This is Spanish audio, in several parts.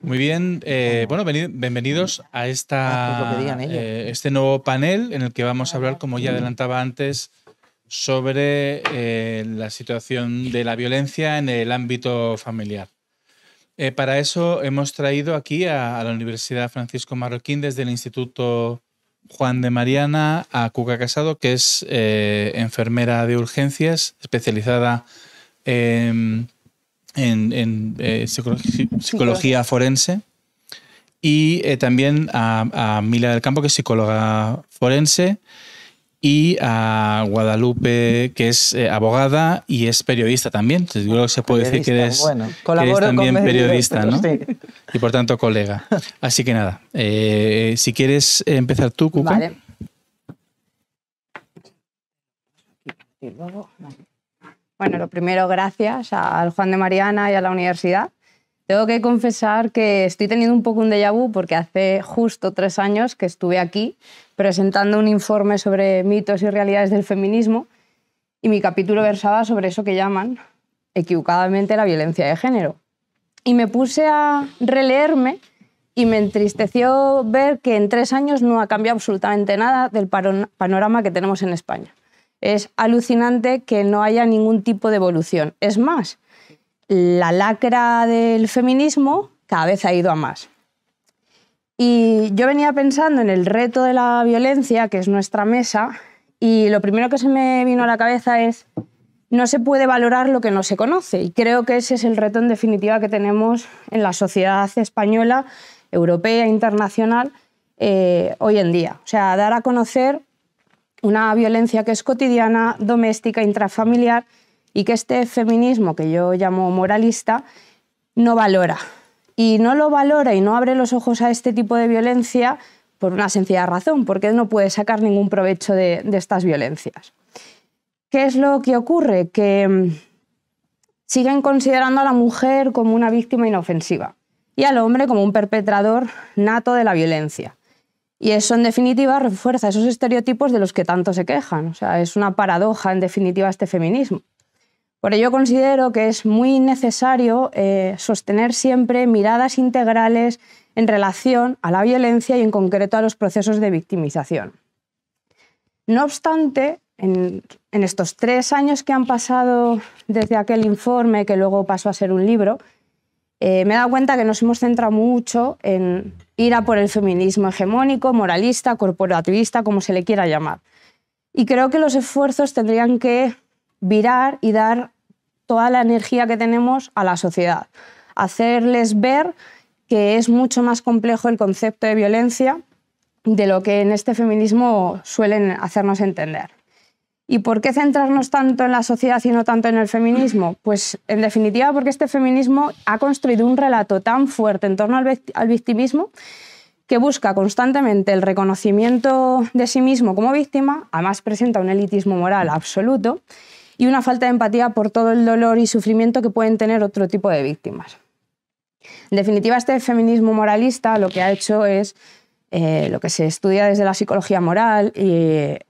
Muy bien, eh, bueno, bienvenidos ah, a pues esta, eh, este nuevo panel en el que vamos a hablar, como ya adelantaba antes, sobre eh, la situación de la violencia en el ámbito familiar. para eso hemos traído aquí a, la Universidad Francisco Marroquín desde el Instituto Juan de Mariana a Cuca Casado, que es enfermera de urgencias especializada en en, eh, psicología, forense y eh, también a, Mila del Campo, que es psicóloga forense, y a Guadalupe, que es eh, abogada y es periodista también. yo creo que se puede decir que eres, también periodista, Y por tanto, colega. Así que nada, si quieres empezar tú, Cuca. Y luego, bueno, lo primero, gracias al Juan de Mariana y a la universidad. Tengo que confesar que estoy teniendo un poco un déjà vu porque hace justo tres años que estuve aquí presentando un informe sobre mitos y realidades del feminismo y mi capítulo versaba sobre eso que llaman equivocadamente la violencia de género. Y me puse a releerme y me entristeció ver que en tres años no ha cambiado absolutamente nada del panorama que tenemos en España es alucinante que no haya ningún tipo de evolución. Es más, la lacra del feminismo cada vez ha ido a más. Y yo venía pensando en el reto de la violencia, que es nuestra mesa, y lo primero que se me vino a la cabeza es, no se puede valorar lo que no se conoce. Y creo que ese es el reto en definitiva que tenemos en la sociedad española, europea, internacional, eh, hoy en día. O sea, dar a conocer una violencia que es cotidiana, doméstica, intrafamiliar y que este feminismo que yo llamo moralista no valora. Y no lo valora y no abre los ojos a este tipo de violencia por una sencilla razón, porque no puede sacar ningún provecho de, de estas violencias. ¿Qué es lo que ocurre? Que mm, siguen considerando a la mujer como una víctima inofensiva y al hombre como un perpetrador nato de la violencia. Y eso, en definitiva, refuerza esos estereotipos de los que tanto se quejan. es una paradoja, en definitiva, este feminismo. Por ello considero que es muy necesario eh, sostener siempre miradas integrales en relación a la violencia y en concreto a los procesos de victimización. No obstante, en, estos tres años que han pasado desde aquel informe, que luego pasó a ser un libro, eh, me he dado cuenta que nos hemos centrado mucho en ir a por el feminismo hegemónico, moralista, corporativista, como se le quiera llamar. Y creo que los esfuerzos tendrían que virar y dar toda la energía que tenemos a la sociedad, hacerles ver que es mucho más complejo el concepto de violencia de lo que en este feminismo suelen hacernos entender. ¿Y por qué centrarnos tanto en la sociedad y no tanto en el feminismo? Pues en definitiva porque este feminismo ha construido un relato tan fuerte en torno al victimismo que busca constantemente el reconocimiento de sí mismo como víctima, además presenta un elitismo moral absoluto y una falta de empatía por todo el dolor y sufrimiento que pueden tener otro tipo de víctimas. En definitiva, este feminismo moralista lo que ha hecho es eh, lo que se estudia desde la psicología moral y eh,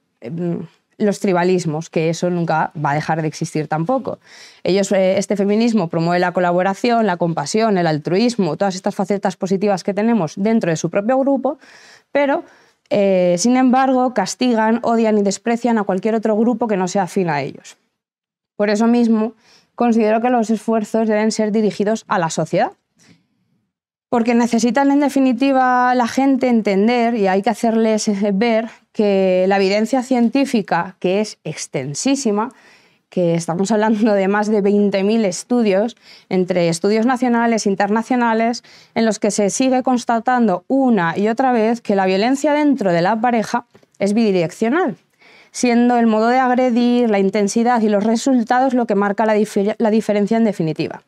los tribalismos, que eso nunca va a dejar de existir tampoco. Ellos, eh, este feminismo promueve la colaboración, la compasión, el altruismo, todas estas facetas positivas que tenemos dentro de su propio grupo, pero eh, sin embargo castigan, odian y desprecian a cualquier otro grupo que no sea afín a ellos. Por eso mismo, considero que los esfuerzos deben ser dirigidos a la sociedad, porque necesitan en definitiva la gente entender y hay que hacerles eh, ver que la evidencia científica, que es extensísima, que estamos hablando de más de 20.000 estudios, entre estudios nacionales e internacionales, en los que se sigue constatando una y otra vez que la violencia dentro de la pareja es bidireccional, siendo el modo de agredir, la intensidad y los resultados lo que marca la, la diferencia en definitiva.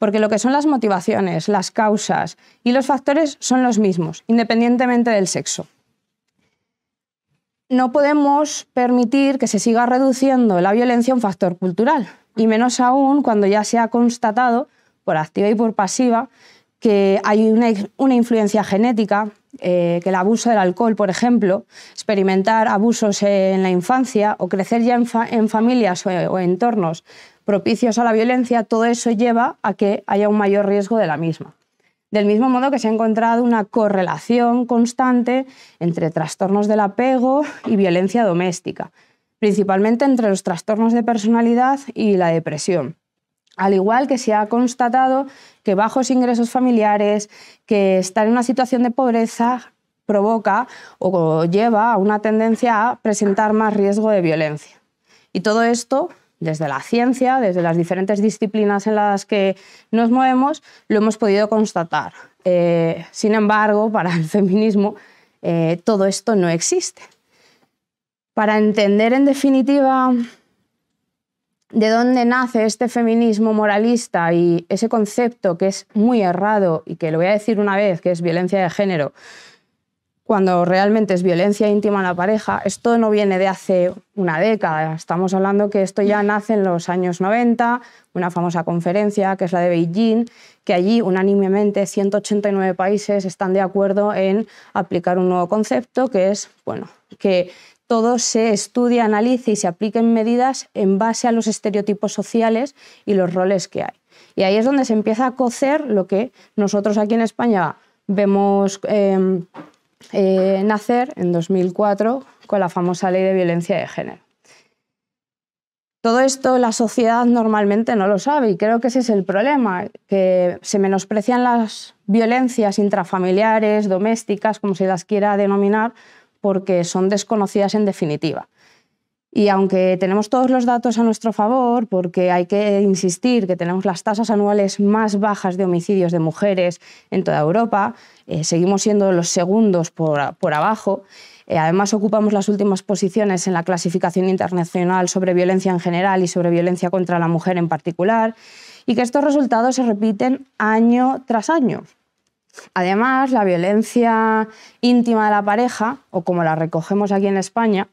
Porque lo que son las motivaciones, las causas y los factores son los mismos, independientemente del sexo no podemos permitir que se siga reduciendo la violencia un factor cultural, y menos aún cuando ya se ha constatado, por activa y por pasiva, que hay una, influencia genética, eh, que el abuso del alcohol, por ejemplo, experimentar abusos en la infancia o crecer ya en, familias o entornos propicios a la violencia, todo eso lleva a que haya un mayor riesgo de la misma. Del mismo modo que se ha encontrado una correlación constante entre trastornos del apego y violencia doméstica, principalmente entre los trastornos de personalidad y la depresión. Al igual que se ha constatado que bajos ingresos familiares, que estar en una situación de pobreza provoca o lleva a una tendencia a presentar más riesgo de violencia. Y todo esto desde la ciencia, desde las diferentes disciplinas en las que nos movemos, lo hemos podido constatar. Eh, sin embargo, para el feminismo eh, todo esto no existe. Para entender en definitiva de dónde nace este feminismo moralista y ese concepto que es muy errado y que lo voy a decir una vez, que es violencia de género, cuando realmente es violencia íntima en la pareja, esto no viene de hace una década, estamos hablando que esto ya nace en los años 90, una famosa conferencia que es la de Beijing, que allí unánimemente 189 países están de acuerdo en aplicar un nuevo concepto que es, bueno, que todo se estudie, analice y se apliquen medidas en base a los estereotipos sociales y los roles que hay. Y ahí es donde se empieza a cocer lo que nosotros aquí en España vemos em, eh, nacer en 2004 con la famosa ley de violencia de género. Todo esto la sociedad normalmente no lo sabe y creo que ese es el problema, que se menosprecian las violencias intrafamiliares, domésticas, como se las quiera denominar, porque son desconocidas en definitiva. Y aunque tenemos todos los datos a nuestro favor, porque hay que insistir que tenemos las tasas anuales más bajas de homicidios de mujeres en toda Europa, eh, seguimos siendo los segundos por, abajo. Eh, además, ocupamos las últimas posiciones en la clasificación internacional sobre violencia en general y sobre violencia contra la mujer en particular, y que estos resultados se repiten año tras año. Además, la violencia íntima de la pareja, o como la recogemos aquí en España,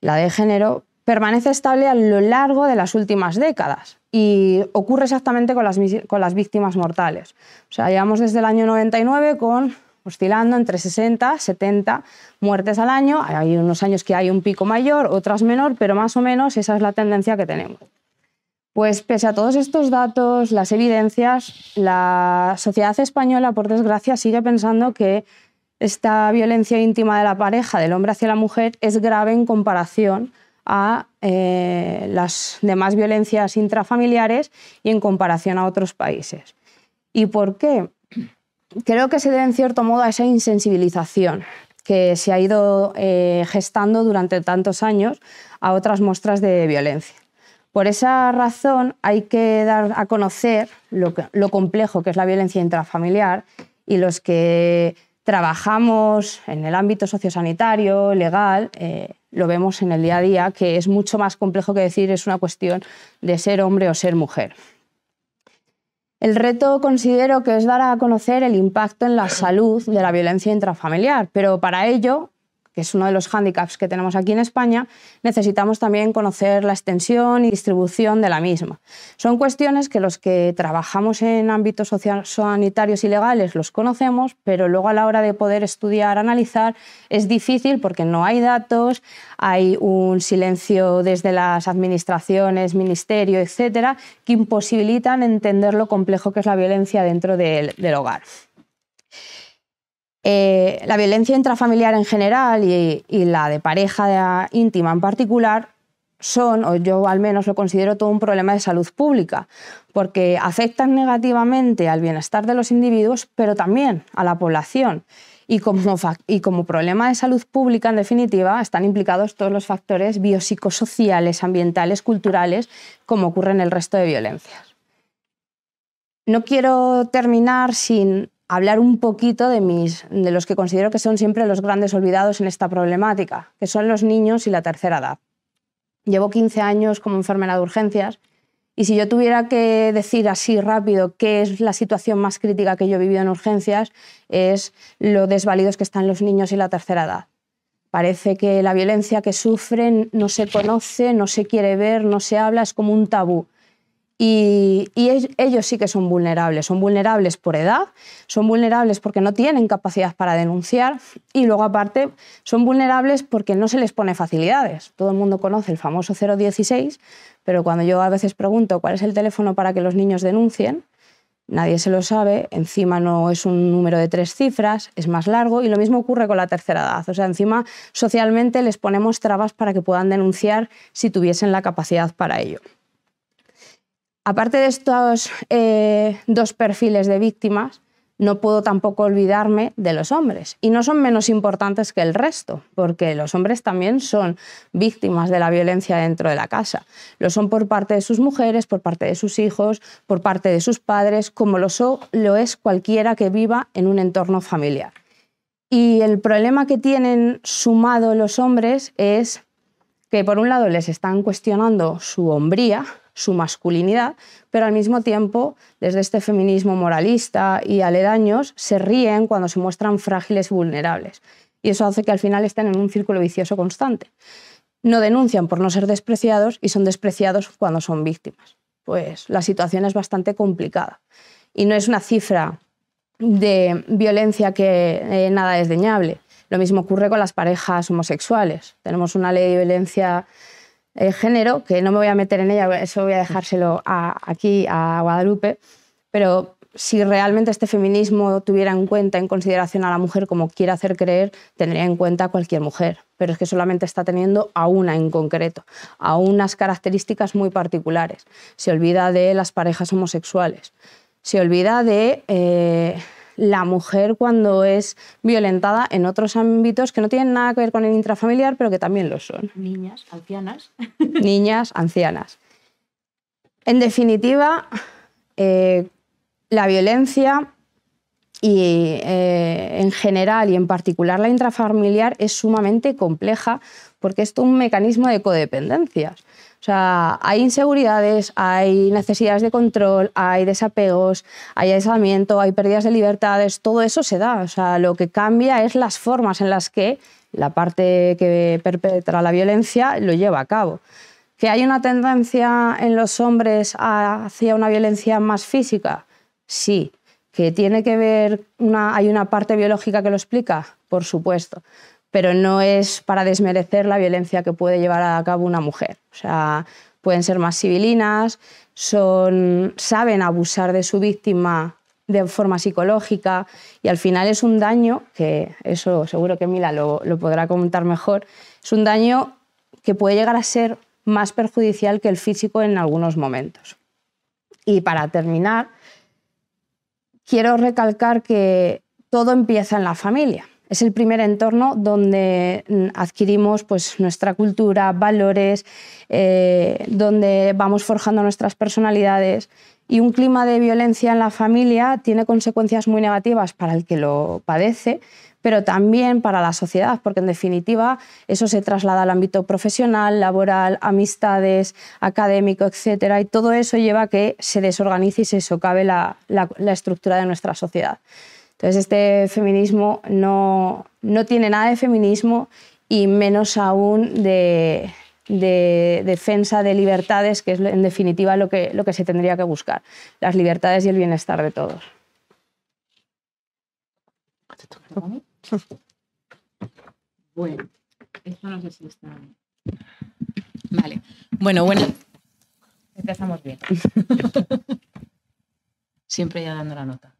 la de género, permanece estable a lo largo de las últimas décadas y ocurre exactamente con las, víctimas mortales. O sea, llevamos desde el año 99 con oscilando entre 60 y 70 muertes al año. Hay unos años que hay un pico mayor, otras menor, pero más o menos esa es la tendencia que tenemos. Pues pese a todos estos datos, las evidencias, la sociedad española, por desgracia, sigue pensando que esta violencia íntima de la pareja, del hombre hacia la mujer, es grave en comparación a eh, las demás violencias intrafamiliares y en comparación a otros países. ¿Y por qué? Creo que se debe en cierto modo a esa insensibilización que se ha ido eh, gestando durante tantos años a otras muestras de violencia. Por esa razón hay que dar a conocer lo complejo que es la violencia intrafamiliar y los que trabajamos en el ámbito sociosanitario, legal, eh, lo vemos en el día a día, que es mucho más complejo que decir es una cuestión de ser hombre o ser mujer. El reto considero que es dar a conocer el impacto en la salud de la violencia intrafamiliar, pero para ello que es uno de los hándicaps que tenemos aquí en España, necesitamos también conocer la extensión y distribución de la misma. Son cuestiones que los que trabajamos en ámbitos sanitarios y legales los conocemos, pero luego a la hora de poder estudiar, analizar, es difícil porque no hay datos, hay un silencio desde las administraciones, ministerio, etcétera, que imposibilitan entender lo complejo que es la violencia dentro del, del hogar. Eh, la violencia intrafamiliar en general y, la de pareja íntima en particular son, o yo al menos lo considero todo un problema de salud pública, porque afectan negativamente al bienestar de los individuos, pero también a la población. Y como, y como problema de salud pública, en definitiva, están implicados todos los factores biopsicosociales, ambientales, culturales, como ocurre en el resto de violencias. No quiero terminar sin hablar un poquito de, mis, de los que considero que son siempre los grandes olvidados en esta problemática, que son los niños y la tercera edad. Llevo 15 años como enfermera de urgencias y si yo tuviera que decir así rápido qué es la situación más crítica que yo he vivido en urgencias, es lo desvalidos que están los niños y la tercera edad. Parece que la violencia que sufren no se conoce, no se quiere ver, no se habla, es como un tabú. Y, ellos sí que son vulnerables. Son vulnerables por edad, son vulnerables porque no tienen capacidad para denunciar y luego aparte son vulnerables porque no se les pone facilidades. Todo el mundo conoce el famoso 016, pero cuando yo a veces pregunto cuál es el teléfono para que los niños denuncien, nadie se lo sabe, encima no es un número de tres cifras, es más largo y lo mismo ocurre con la tercera edad. O sea, encima socialmente les ponemos trabas para que puedan denunciar si tuviesen la capacidad para ello. Aparte de estos eh, dos perfiles de víctimas, no puedo tampoco olvidarme de los hombres. Y no son menos importantes que el resto, porque los hombres también son víctimas de la violencia dentro de la casa. Lo son por parte de sus mujeres, por parte de sus hijos, por parte de sus padres, como lo es cualquiera que viva en un entorno familiar. Y el problema que tienen sumado los hombres es que por un lado les están cuestionando su hombría, su masculinidad, pero al mismo tiempo, desde este feminismo moralista y aledaños, se ríen cuando se muestran frágiles y vulnerables. Y eso hace que al final estén en un círculo vicioso constante. No denuncian por no ser despreciados y son despreciados cuando son víctimas. Pues la situación es bastante complicada. Y no es una cifra de violencia que eh, nada es deñable. Lo mismo ocurre con las parejas homosexuales. Tenemos una ley de violencia de eh, género, que no me voy a meter en ella, eso voy a dejárselo aquí a Guadalupe, pero si realmente este feminismo tuviera en cuenta, en consideración a la mujer como quiere hacer creer, tendría en cuenta a cualquier mujer. Pero es que solamente está teniendo a una en concreto, a unas características muy particulares. Se olvida de las parejas homosexuales, se olvida de eh, la mujer cuando es violentada en otros ámbitos que no tienen nada que ver con el intrafamiliar, pero que también lo son. Niñas, ancianas. Niñas, ancianas. En definitiva, eh, la violencia y eh, en general y en particular la intrafamiliar es sumamente compleja porque es un mecanismo de codependencias. O sea, hay inseguridades, hay necesidades de control, hay desapegos, hay aislamiento, hay pérdidas de libertades, todo eso se da. O sea, lo que cambia es las formas en las que la parte que perpetra la violencia lo lleva a cabo. ¿Que hay una tendencia en los hombres hacia una violencia más física? Sí. ¿Que tiene que ver, una, hay una parte biológica que lo explica? Por supuesto pero no es para desmerecer la violencia que puede llevar a cabo una mujer. O sea, pueden ser más civilinas, son, saben abusar de su víctima de forma psicológica y al final es un daño, que eso seguro que Mila lo, lo podrá comentar mejor, es un daño que puede llegar a ser más perjudicial que el físico en algunos momentos. Y para terminar, quiero recalcar que todo empieza en la familia. Es el primer entorno donde mm, adquirimos pues, nuestra cultura, valores, eh, donde vamos forjando nuestras personalidades. Y un clima de violencia en la familia tiene consecuencias muy negativas para el que lo padece, pero también para la sociedad, porque en definitiva eso se traslada al ámbito profesional, laboral, amistades, académico, etcétera, y todo eso lleva a que se desorganice y se socave la estructura de nuestra sociedad. Entonces este feminismo no, tiene nada de feminismo y menos aún de, defensa de libertades, que es en definitiva lo que, lo que se tendría que buscar, las libertades y el bienestar de todos. Bueno, esto no sé si está. Vale. Bueno, bueno. Empezamos bien. Siempre ya dando la nota.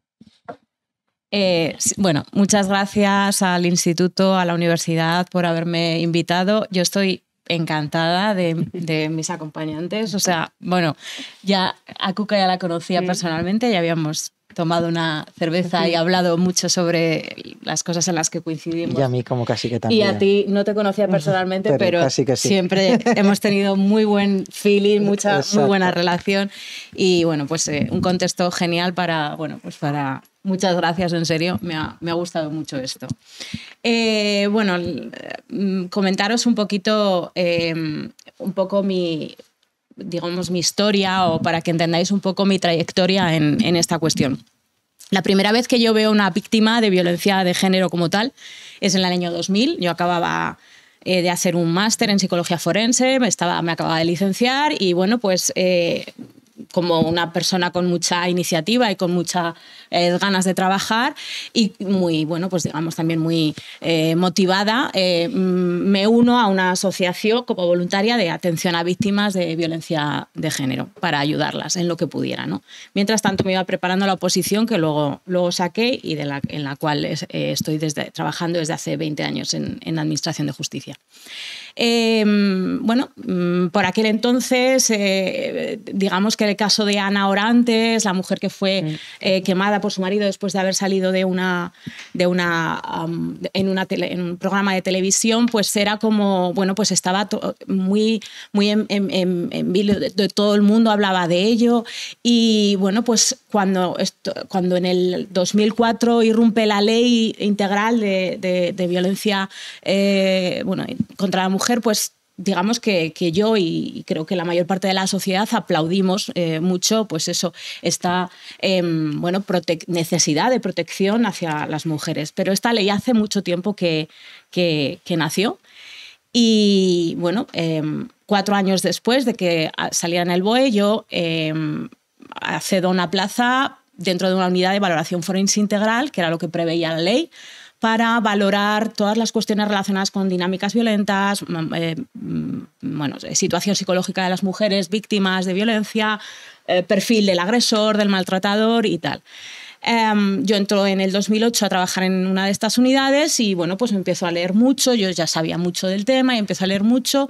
Eh, bueno, muchas gracias al instituto, a la universidad por haberme invitado. Yo estoy encantada de, mis acompañantes. O sea, bueno, ya a Cuca ya la conocía personalmente, ya habíamos tomado una cerveza y hablado mucho sobre las cosas en las que coincidimos. Y a mí como casi que también. Y a ti no te conocía personalmente, pero, siempre hemos tenido muy buen feeling, mucha muy buena relación y bueno, pues eh, un contexto genial para, bueno, pues para Muchas gracias, en serio, me ha, gustado mucho esto. Eh, bueno, mm, comentaros un poquito, em, un poco mi, digamos, mi historia o para que entendáis un poco mi trayectoria en, esta cuestión. La primera vez que yo veo una víctima de violencia de género como tal es en el año 2000. Yo acababa eh, de hacer un máster en psicología forense, me, estaba, acababa de licenciar y bueno, pues eh, como una persona con mucha iniciativa y con muchas eh, ganas de trabajar y muy, bueno, pues digamos también muy eh, motivada, eh, mm, me uno a una asociación como voluntaria de atención a víctimas de violencia de género para ayudarlas en lo que pudiera. Mientras tanto me iba preparando la oposición que luego, luego saqué y en la cual estoy trabajando desde hace 20 años en, en Administración de Justicia. Em, bueno, mm, por aquel entonces, eh, digamos que el caso de Ana Orantes, la mujer que fue eh, quemada por su marido después de haber salido de una, de una, en, una en un programa de televisión, pues era como, bueno, pues estaba muy, muy en, en, de todo el mundo hablaba de ello. Y bueno, pues cuando, esto, cuando en el 2004 irrumpe la ley integral de, violencia eh, bueno, contra la mujer, pues digamos que, yo y, creo que la mayor parte de la sociedad aplaudimos eh, mucho pues eso esta em, bueno necesidad de protección hacia las mujeres pero esta ley hace mucho tiempo que, nació y bueno em, cuatro años después de que ah, salía en el BOE yo em, accedo a una plaza dentro de una unidad de valoración forense integral que era lo que preveía la ley para valorar todas las cuestiones relacionadas con dinámicas violentas, mm, eh, mm, bueno, eh, situación psicológica de las mujeres víctimas de violencia, eh, perfil del agresor, del maltratador y tal. Em, yo entro en el 2008 a trabajar en una de estas unidades y bueno, pues empiezo a leer mucho, yo ya sabía mucho del tema y empiezo a leer mucho.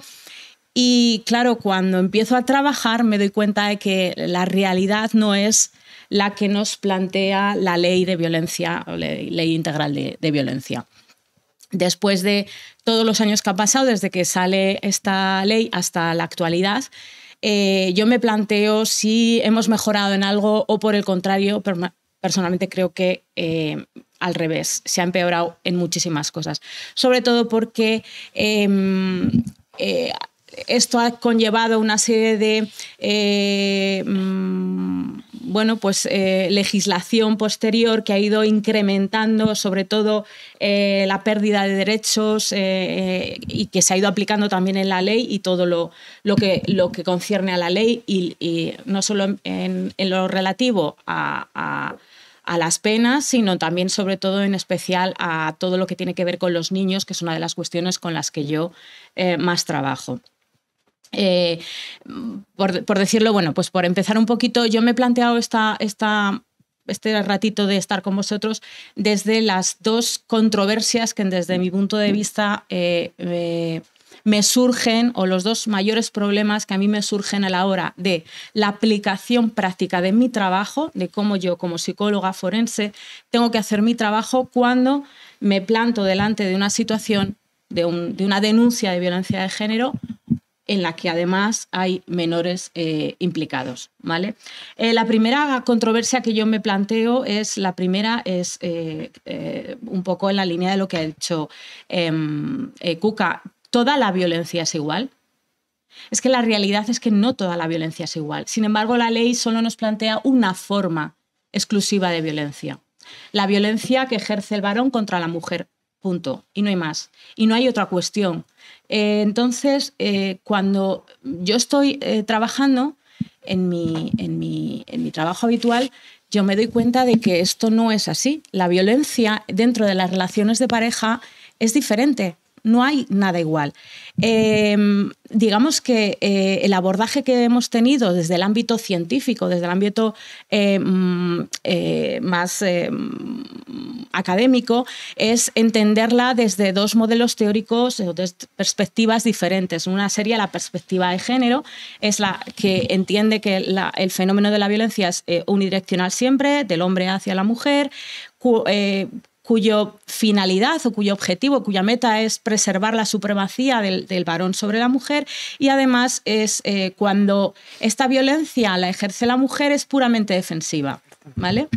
Y claro, cuando empiezo a trabajar me doy cuenta de que la realidad no es la que nos plantea la ley de violencia, ley, integral de, violencia. Después de todos los años que ha pasado, desde que sale esta ley hasta la actualidad, eh, yo me planteo si hemos mejorado en algo o por el contrario, personalmente creo que eh, al revés, se ha empeorado en muchísimas cosas. Sobre todo porque em, eh, esto ha conllevado una serie de eh, mm, pues, eh, legislación posterior que ha ido incrementando sobre todo eh, la pérdida de derechos y que se ha ido aplicando también en la ley y todo lo, que, concierne a la ley y, no solo en, lo relativo a, las penas, sino también, sobre todo, en especial a todo lo que tiene que ver con los niños, que es una de las cuestiones con las que yo más trabajo. Eh, por, decirlo, bueno, pues por empezar un poquito, yo me he planteado esta, este ratito de estar con vosotros desde las dos controversias que desde mi punto de vista eh, me surgen, o los dos mayores problemas que a mí me surgen a la hora de la aplicación práctica de mi trabajo, de cómo yo como psicóloga forense tengo que hacer mi trabajo cuando me planto delante de una situación, de una denuncia de violencia de género en la que además hay menores eh, implicados. ¿vale? Eh, la primera controversia que yo me planteo es, la primera es eh, un poco en la línea de lo que ha dicho em, Cuca, ¿toda la violencia es igual? Es que la realidad es que no toda la violencia es igual. Sin embargo, la ley solo nos plantea una forma exclusiva de violencia. La violencia que ejerce el varón contra la mujer. Punto. Y no hay más. Y no hay otra cuestión eh, entonces, eh, cuando yo estoy eh, trabajando en mi, en mi trabajo habitual, yo me doy cuenta de que esto no es así. La violencia dentro de las relaciones de pareja es diferente no hay nada igual. Em, digamos que eh, el abordaje que hemos tenido desde el ámbito científico, desde el ámbito eh, mm, eh, más mm, académico, es entenderla desde dos modelos teóricos desde perspectivas diferentes. Una sería la perspectiva de género, es la que entiende que el fenómeno de la violencia es unidireccional siempre, del hombre hacia la mujer, cuyo finalidad o cuyo objetivo, cuya meta es preservar la supremacía del, varón sobre la mujer y además es eh, cuando esta violencia la ejerce la mujer es puramente defensiva. ¿Vale?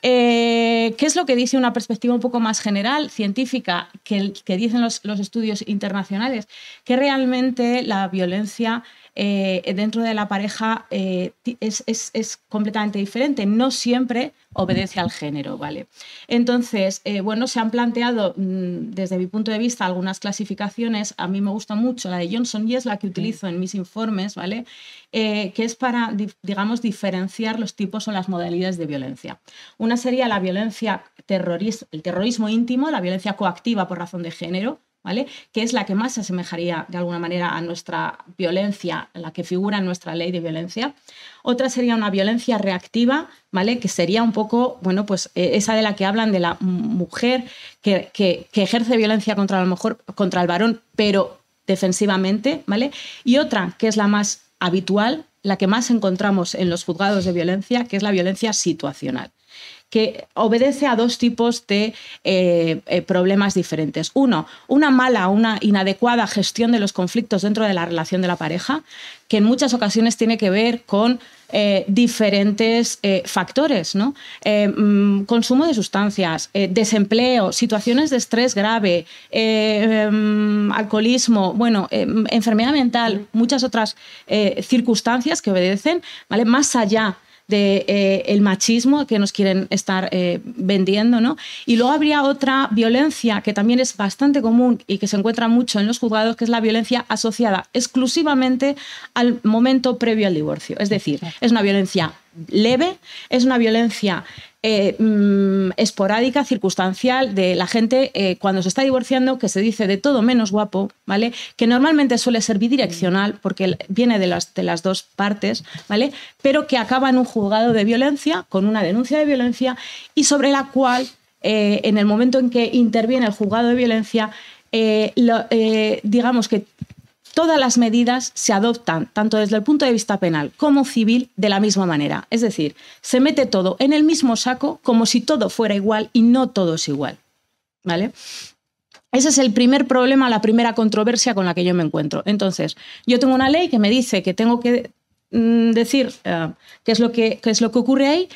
Eh, ¿Qué es lo que dice una perspectiva un poco más general, científica, que, dicen los estudios internacionales? Que realmente la violencia eh, dentro de la pareja eh, es, completamente diferente, no siempre obedece al género, ¿vale? Entonces, eh, bueno, se han planteado mm, desde mi punto de vista algunas clasificaciones, a mí me gusta mucho la de Johnson y es la que utilizo en mis informes, ¿vale? que es para, digamos, diferenciar los tipos o las modalidades de violencia. Una sería la violencia terrorista, el terrorismo íntimo, la violencia coactiva por razón de género, que es la que más se asemejaría de alguna manera a nuestra violencia, la que figura en nuestra ley de violencia. Otra sería una violencia reactiva, ¿vale? Que sería un poco, bueno, pues e, esa de la que hablan de la mujer que, ejerce violencia contra lo contra el varón, pero defensivamente, ¿vale? Y otra que es la más habitual, la que más encontramos en los juzgados de violencia, que es la violencia situacional que obedece a dos tipos de eh, eh, problemas diferentes. Uno, una mala, una inadecuada gestión de los conflictos dentro de la relación de la pareja, que en muchas ocasiones tiene que ver con eh, diferentes factores, mm, consumo de sustancias, desempleo, situaciones de estrés grave, em, alcoholismo, enfermedad mental, muchas otras circunstancias que obedecen, Más allá del eh, machismo que nos quieren estar eh, vendiendo. ¿no? Y luego habría otra violencia que también es bastante común y que se encuentra mucho en los juzgados, que es la violencia asociada exclusivamente al momento previo al divorcio. Es decir, es una violencia leve, es una violencia eh, mm, esporádica, circunstancial, de la gente eh, cuando se está divorciando, que se dice de todo menos guapo, ¿vale? Que normalmente suele ser bidireccional, porque viene de las, dos partes, ¿vale? Pero que acaba en un juzgado de violencia, con una denuncia de violencia, y sobre la cual, eh, en el momento en que interviene el juzgado de violencia, digamos que todas las medidas se adoptan, tanto desde el punto de vista penal como civil, de la misma manera. Es decir, se mete todo en el mismo saco como si todo fuera igual y no todo es igual. ¿Vale? Ese es el primer problema, la primera controversia con la que yo me encuentro. Entonces, yo tengo una ley que me dice que tengo que mm, decir eh, qué, es lo que, es lo que ocurre ahí,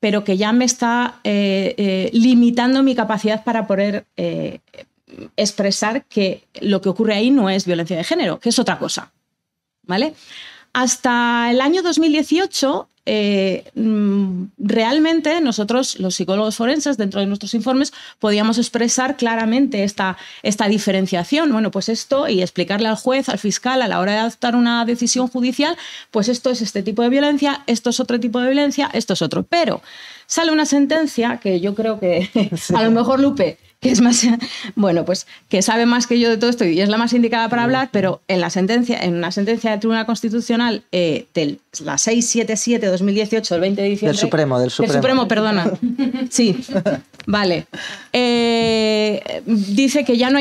pero que ya me está eh, eh, limitando mi capacidad para poder expresar que lo que ocurre ahí no es violencia de género, que es otra cosa. ¿Vale? Hasta el año 2018, eh, mm, realmente nosotros, los psicólogos forenses, dentro de nuestros informes, podíamos expresar claramente esta, esta diferenciación. Bueno, pues esto, y explicarle al juez, al fiscal, a la hora de adoptar una decisión judicial, pues esto es este tipo de violencia, esto es otro tipo de violencia, esto es otro. Pero sale una sentencia que yo creo que, a lo mejor, Lupe, que es más, bueno, pues que sabe más que yo de todo esto y es la más indicada para hablar, pero en la sentencia, en una sentencia del Tribunal Constitucional, de eh, del, la 677-2018, el 20 de diciembre. Del Supremo, del Supremo. Del Supremo, perdona. Sí, vale. Eh, dice que ya mm,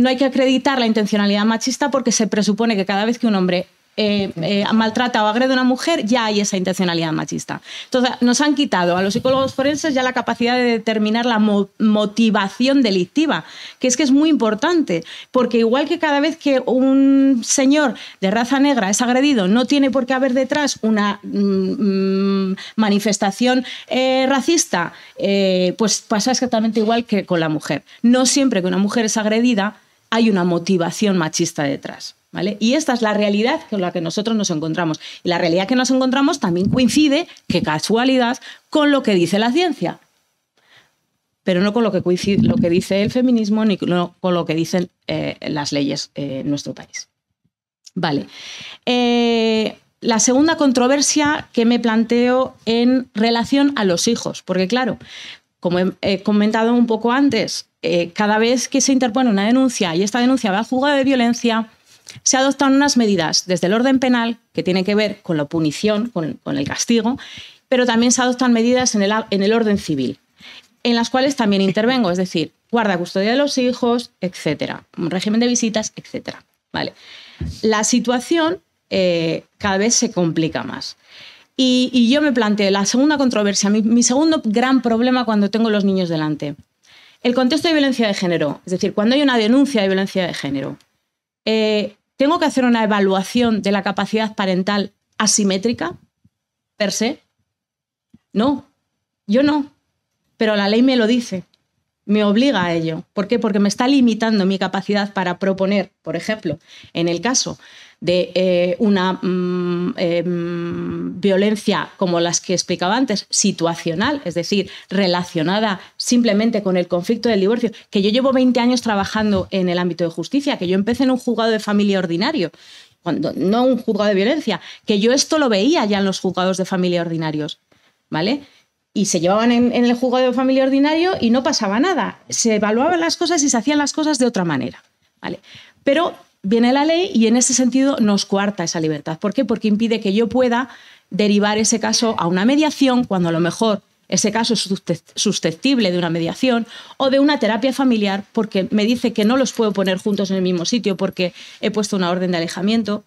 no hay que acreditar la intencionalidad machista porque se presupone que cada vez que un hombre eh, eh, maltrata o agrede a una mujer, ya hay esa intencionalidad machista. Entonces, nos han quitado a los psicólogos forenses ya la capacidad de determinar la motivación delictiva, que es que es muy importante, porque igual que cada vez que un señor de raza negra es agredido, no tiene por qué haber detrás una mm, mm, manifestación eh, racista, pues pasa exactamente igual que con la mujer. No siempre que una mujer es agredida, hay una motivación machista detrás. Y esta es la realidad con la que nosotros nos encontramos. Y la realidad que nos encontramos también coincide, qué casualidad, con lo que dice la ciencia, pero no con lo que, coincide, lo que dice el feminismo ni con lo que dicen eh, las leyes eh, en nuestro país. Vale. Eh, la segunda controversia que me planteo en relación a los hijos, porque claro, como he comentado un poco antes, cada vez que se interpone una denuncia y esta denuncia va al de violencia, se adoptan unas medidas desde el orden penal que tiene que ver con la punición, con, el castigo, pero también se adoptan medidas en el, orden civil, en las cuales también intervengo, es decir, guarda custodia de los hijos, etcétera, un régimen de visitas, etcétera. Vale. La situación eh, cada vez se complica más. Y, yo me planteé la segunda controversia, mi, segundo gran problema cuando tengo los niños delante. El contexto de violencia de género, es decir, cuando hay una denuncia de violencia de género. Eh, tengo que hacer una evaluación de la capacidad parental asimétrica per se. No, yo no, pero la ley me lo dice, me obliga a ello. ¿Por qué? Porque me está limitando mi capacidad para proponer, por ejemplo, en el caso de eh, una mm, em, violencia como las que explicaba antes, situacional, es decir, relacionada simplemente con el conflicto del divorcio, que yo llevo 20 años trabajando en el ámbito de justicia, que yo empecé en un juzgado de familia ordinario, cuando, no un juzgado de violencia, que yo esto lo veía ya en los juzgados de familia ordinarios, ¿vale? y se llevaban en, en, el juzgado de familia ordinario y no pasaba nada. Se evaluaban las cosas y se hacían las cosas de otra manera. ¿vale? Pero viene la ley y en ese sentido nos cuarta esa libertad. ¿Por qué? Porque impide que yo pueda derivar ese caso a una mediación cuando a lo mejor ese caso es susceptible de una mediación o de una terapia familiar porque me dice que no los puedo poner juntos en el mismo sitio porque he puesto una orden de alejamiento,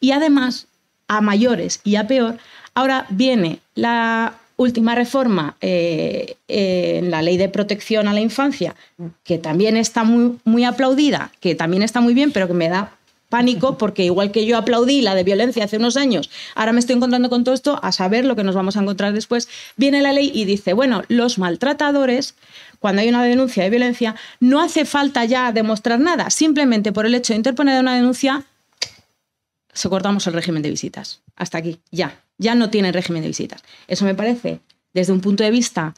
Y además, a mayores y a peor, ahora viene la Última reforma eh, eh, en la ley de protección a la infancia, que también está muy, muy aplaudida, que también está muy bien, pero que me da pánico porque igual que yo aplaudí la de violencia hace unos años, ahora me estoy encontrando con todo esto, a saber lo que nos vamos a encontrar después, viene la ley y dice, bueno, los maltratadores, cuando hay una denuncia de violencia, no hace falta ya demostrar nada, simplemente por el hecho de interponer una denuncia, se cortamos el régimen de visitas. Hasta aquí, ya ya no tienen régimen de visitas. Eso me parece, desde un punto de vista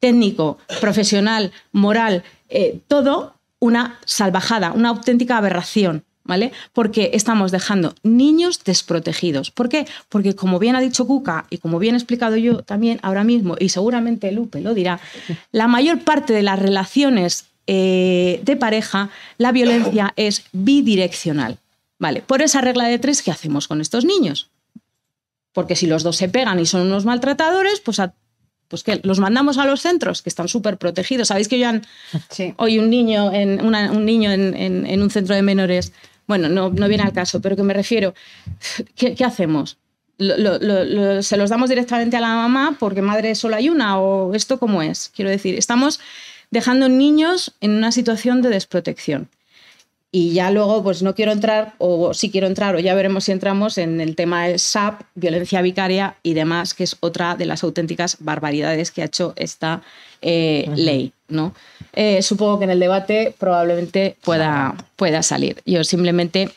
técnico, profesional, moral, eh, todo, una salvajada, una auténtica aberración. ¿Vale? Porque estamos dejando niños desprotegidos. ¿Por qué? Porque como bien ha dicho Cuca y como bien he explicado yo también ahora mismo, y seguramente Lupe lo dirá, la mayor parte de las relaciones eh, de pareja, la violencia es bidireccional. ¿Vale? Por esa regla de tres, ¿qué hacemos con estos niños? Porque si los dos se pegan y son unos maltratadores, pues, pues que los mandamos a los centros, que están súper protegidos. Sabéis que hoy un niño, en, un, niño en, un centro de menores, bueno, no, viene al caso, pero que me refiero, ¿qué, hacemos? ¿Se los damos directamente a la mamá porque madre solo hay una? ¿O esto cómo es? Quiero decir, estamos dejando niños en una situación de desprotección. Y ya luego, pues no quiero entrar, o sí quiero entrar, o ya veremos si entramos en el tema del SAP, violencia vicaria y demás, que es otra de las auténticas barbaridades que ha hecho esta eh, ley. ¿no? Eh, supongo que en el debate probablemente pueda, pueda salir. Yo simplemente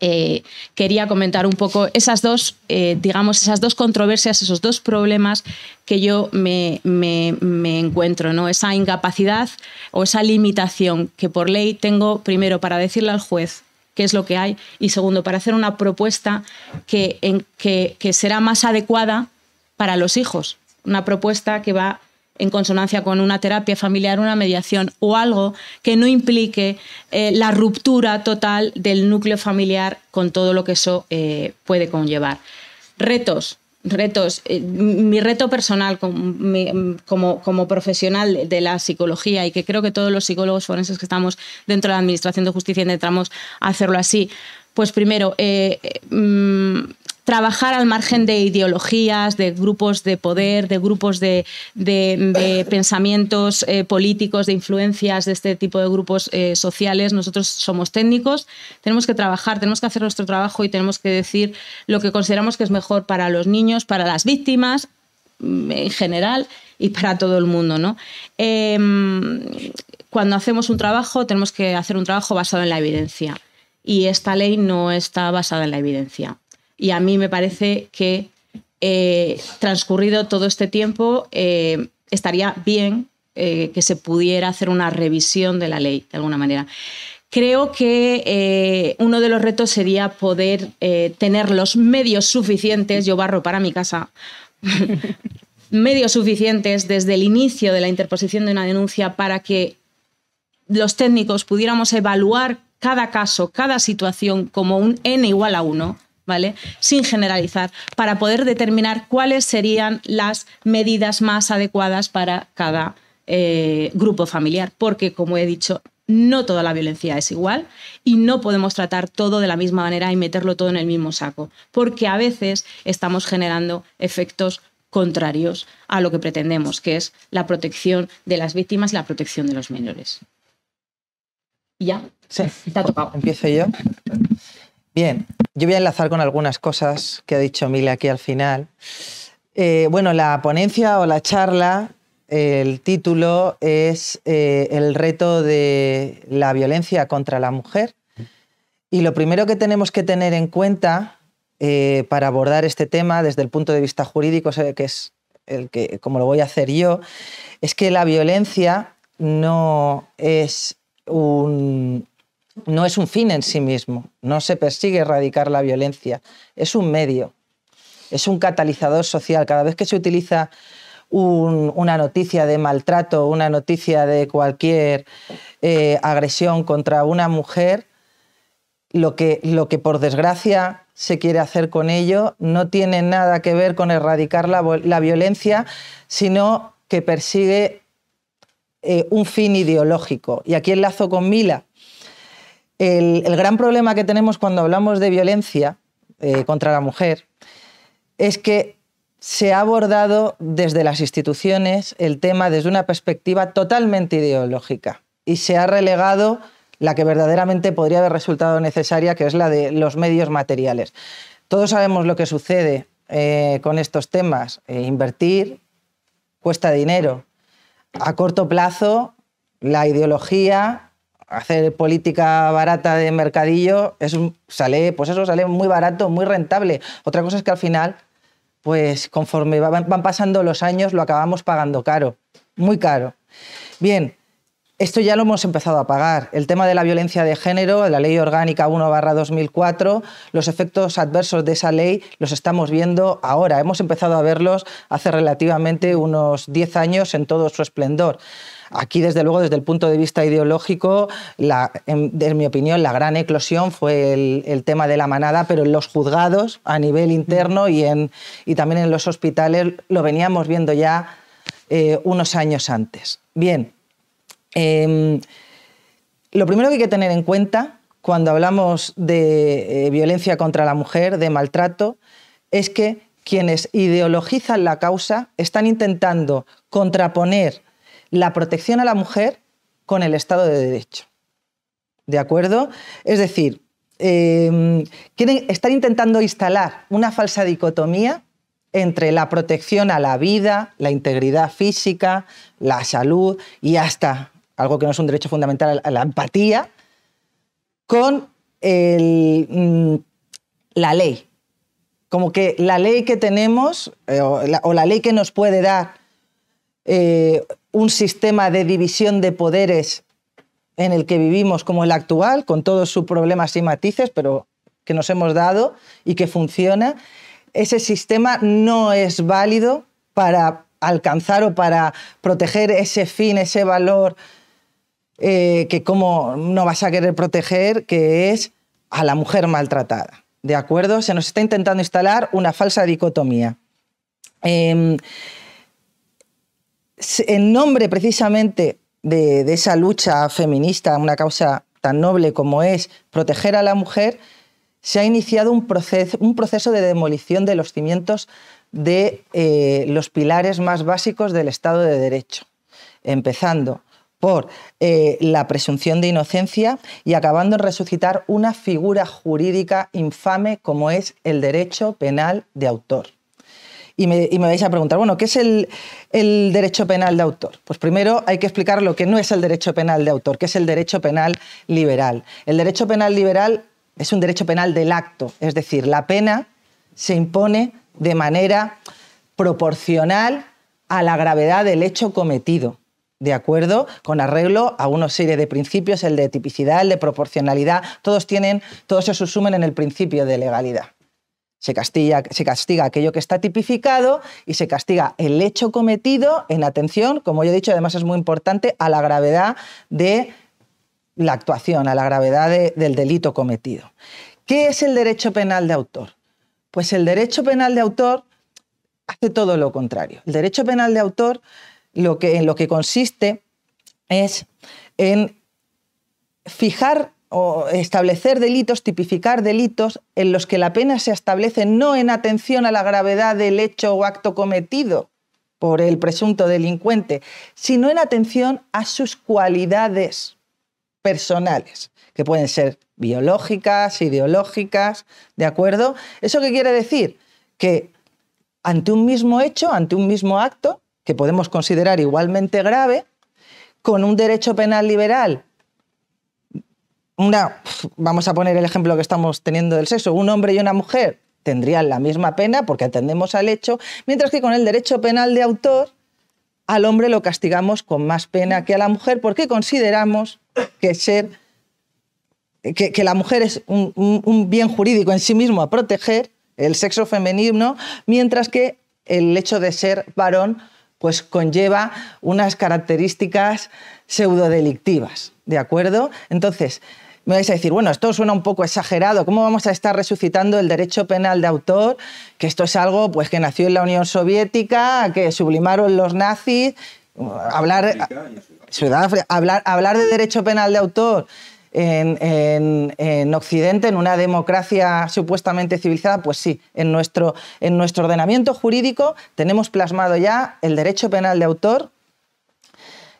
eh, quería comentar un poco esas dos, eh, digamos, esas dos controversias, esos dos problemas que yo me, encuentro, ¿no? Esa incapacidad o esa limitación que por ley tengo primero para decirle al juez qué es lo que hay y segundo para hacer una propuesta que, que, que será más adecuada para los hijos, una propuesta que va en consonancia con una terapia familiar, una mediación o algo que no implique eh, la ruptura total del núcleo familiar con todo lo que eso eh, puede conllevar. Retos, retos. Eh, mi reto personal como, profesional de la psicología y que creo que todos los psicólogos forenses que estamos dentro de la Administración de Justicia intentamos hacerlo así. Pues primero, mm, trabajar al margen de ideologías, de grupos de poder, de grupos de, pensamientos eh, políticos, de influencias de este tipo de grupos eh, sociales. Nosotros somos técnicos, tenemos que trabajar, tenemos que hacer nuestro trabajo y tenemos que decir lo que consideramos que es mejor para los niños, para las víctimas mm, en general y para todo el mundo. ¿no? Em, cuando hacemos un trabajo tenemos que hacer un trabajo basado en la evidencia y esta ley no está basada en la evidencia. Y a mí me parece que eh, transcurrido todo este tiempo eh, estaría bien eh, que se pudiera hacer una revisión de la ley, de alguna manera. Creo que uno de los retos sería poder tener los medios suficientes, yo barro para mi casa, medios suficientes desde el inicio de la interposición de una denuncia para que los técnicos pudiéramos evaluar cada caso, cada situación como un n igual a 1 sin generalizar, para poder determinar cuáles serían las medidas más adecuadas para cada eh, grupo familiar, porque como he dicho, no toda la violencia es igual y no podemos tratar todo de la misma manera y meterlo todo en el mismo saco, porque a veces estamos generando efectos contrarios a lo que pretendemos, que es la protección de las víctimas y la protección de los menores. ¿Ya? Sí. Te ha tocado. Empiezo yo. Bien, yo voy a enlazar con algunas cosas que ha dicho Mila aquí al final. Eh, bueno, la ponencia o la charla, el título es eh, El reto de la violencia contra la mujer. Y lo primero que tenemos que tener en cuenta eh, para abordar este tema desde el punto de vista jurídico, que es el que, como lo voy a hacer yo, es que la violencia no es un, no es un fin en sí mismo, no se persigue erradicar la violencia, es un medio, es un catalizador social. Cada vez que se utiliza una noticia de maltrato, una noticia de cualquier eh, agresión contra una mujer, lo que, lo que por desgracia se quiere hacer con ello no tiene nada que ver con erradicar la, violencia, sino que persigue eh, un fin ideológico. Y aquí enlazo con Mila el, gran problema que tenemos cuando hablamos de violencia eh, contra la mujer es que se ha abordado desde las instituciones el tema desde una perspectiva totalmente ideológica y se ha relegado la que verdaderamente podría haber resultado necesaria, que es la de los medios materiales. Todos sabemos lo que sucede eh, con estos temas. Eh, invertir cuesta dinero. A corto plazo, la ideología hacer política barata de mercadillo es sale, pues eso sale muy barato, muy rentable. Otra cosa es que al final, pues conforme van, pasando los años, lo acabamos pagando caro, muy caro. Bien, esto ya lo hemos empezado a pagar. El tema de la violencia de género, la ley orgánica 1-2004, los efectos adversos de esa ley los estamos viendo ahora. Hemos empezado a verlos hace relativamente unos 10 años en todo su esplendor. Aquí, desde luego, desde el punto de vista ideológico, en, mi opinión, la gran eclosión fue el, tema de la manada, pero en los juzgados a nivel interno y, también en los hospitales lo veníamos viendo ya eh, unos años antes. Bien, em, lo primero que hay que tener en cuenta cuando hablamos de eh, violencia contra la mujer, de maltrato, es que quienes ideologizan la causa están intentando contraponer la protección a la mujer con el Estado de Derecho. ¿De acuerdo? Es decir, em, quieren, están intentando instalar una falsa dicotomía entre la protección a la vida, la integridad física, la salud y hasta algo que no es un derecho fundamental, la empatía, con mm, la ley. Como que la ley que tenemos eh, o, la, ley que nos puede dar eh, un sistema de división de poderes en el que vivimos como el actual, con todos sus problemas y matices, pero que nos hemos dado y que funciona, ese sistema no es válido para alcanzar o para proteger ese fin, ese valor eh, que como no vas a querer proteger, que es a la mujer maltratada. ¿De acuerdo? Se nos está intentando instalar una falsa dicotomía. Em, en nombre precisamente de, esa lucha feminista, una causa tan noble como es proteger a la mujer, se ha iniciado un proceso, de demolición de los cimientos de eh, los pilares más básicos del Estado de Derecho, empezando por eh, la presunción de inocencia y acabando en resucitar una figura jurídica infame como es el derecho penal de autor. Y me, vais a preguntar, bueno, ¿qué es el, derecho penal de autor? Pues primero hay que explicar lo que no es el derecho penal de autor, que es el derecho penal liberal. El derecho penal liberal es un derecho penal del acto, es decir, la pena se impone de manera proporcional a la gravedad del hecho cometido, ¿de acuerdo? Con arreglo a una serie de principios, el de tipicidad, el de proporcionalidad, todos tienen, todos se sumen en el principio de legalidad. Se castiga, se castiga aquello que está tipificado y se castiga el hecho cometido en atención, como yo he dicho, además es muy importante, a la gravedad de la actuación, a la gravedad del delito cometido. ¿Qué es el derecho penal de autor? Pues el derecho penal de autor hace todo lo contrario. El derecho penal de autor lo que, en lo que consiste es en fijar o establecer delitos, tipificar delitos en los que la pena se establece no en atención a la gravedad del hecho o acto cometido por el presunto delincuente, sino en atención a sus cualidades personales, que pueden ser biológicas, ideológicas, ¿de acuerdo? ¿Eso qué quiere decir? Que ante un mismo hecho, ante un mismo acto, que podemos considerar igualmente grave, con un derecho penal liberal vamos a poner el ejemplo que estamos teniendo del sexo, un hombre y una mujer tendrían la misma pena porque atendemos al hecho, mientras que con el derecho penal de autor al hombre lo castigamos con más pena que a la mujer porque consideramos que ser que, la mujer es un, bien jurídico en sí mismo a proteger el sexo femenino, mientras que el hecho de ser varón pues conlleva unas características pseudodelictivas, ¿de acuerdo? Entonces, me vais a decir, bueno, esto suena un poco exagerado, ¿cómo vamos a estar resucitando el derecho penal de autor? Que esto es algo pues, que nació en la Unión Soviética, que sublimaron los nazis. Hablar, de derecho penal de autor en, Occidente, en una democracia supuestamente civilizada, pues sí, en nuestro, en nuestro ordenamiento jurídico tenemos plasmado ya el derecho penal de autor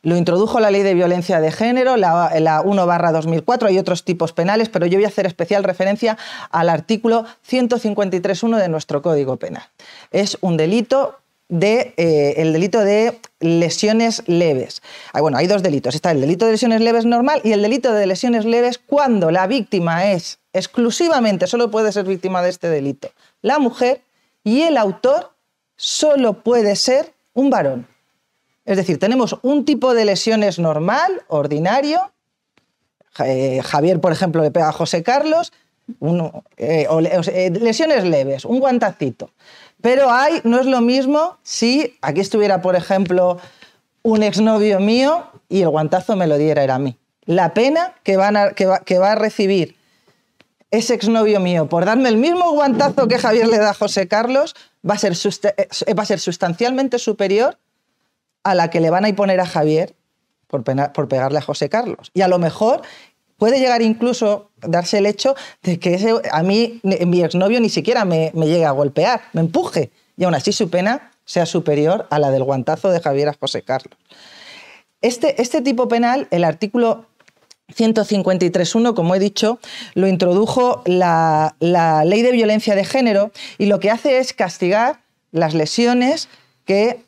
lo introdujo la ley de violencia de género, la, 1 barra 2004, hay otros tipos penales, pero yo voy a hacer especial referencia al artículo 153.1 de nuestro Código Penal. Es un delito de, eh, el delito de lesiones leves. Ah, bueno, hay dos delitos. Está el delito de lesiones leves normal y el delito de lesiones leves cuando la víctima es exclusivamente, solo puede ser víctima de este delito, la mujer y el autor solo puede ser un varón. Es decir, tenemos un tipo de lesiones normal, ordinario. Eh, Javier, por ejemplo, le pega a José Carlos. Eh, eh, lesiones leves, un guantacito. Pero hay, no es lo mismo si aquí estuviera, por ejemplo, un exnovio mío y el guantazo me lo diera era a mí. La pena que, va, a recibir ese exnovio mío por darme el mismo guantazo que Javier le da a José Carlos va a ser, va a ser sustancialmente superior a la que le van a imponer a Javier por, por pegarle a José Carlos. Y a lo mejor puede llegar incluso darse el hecho de que a mí mi exnovio ni siquiera me, llegue a golpear, me empuje. Y aún así su pena sea superior a la del guantazo de Javier a José Carlos. Este, este tipo penal, el artículo 153.1, como he dicho, lo introdujo la, la ley de violencia de género y lo que hace es castigar las lesiones que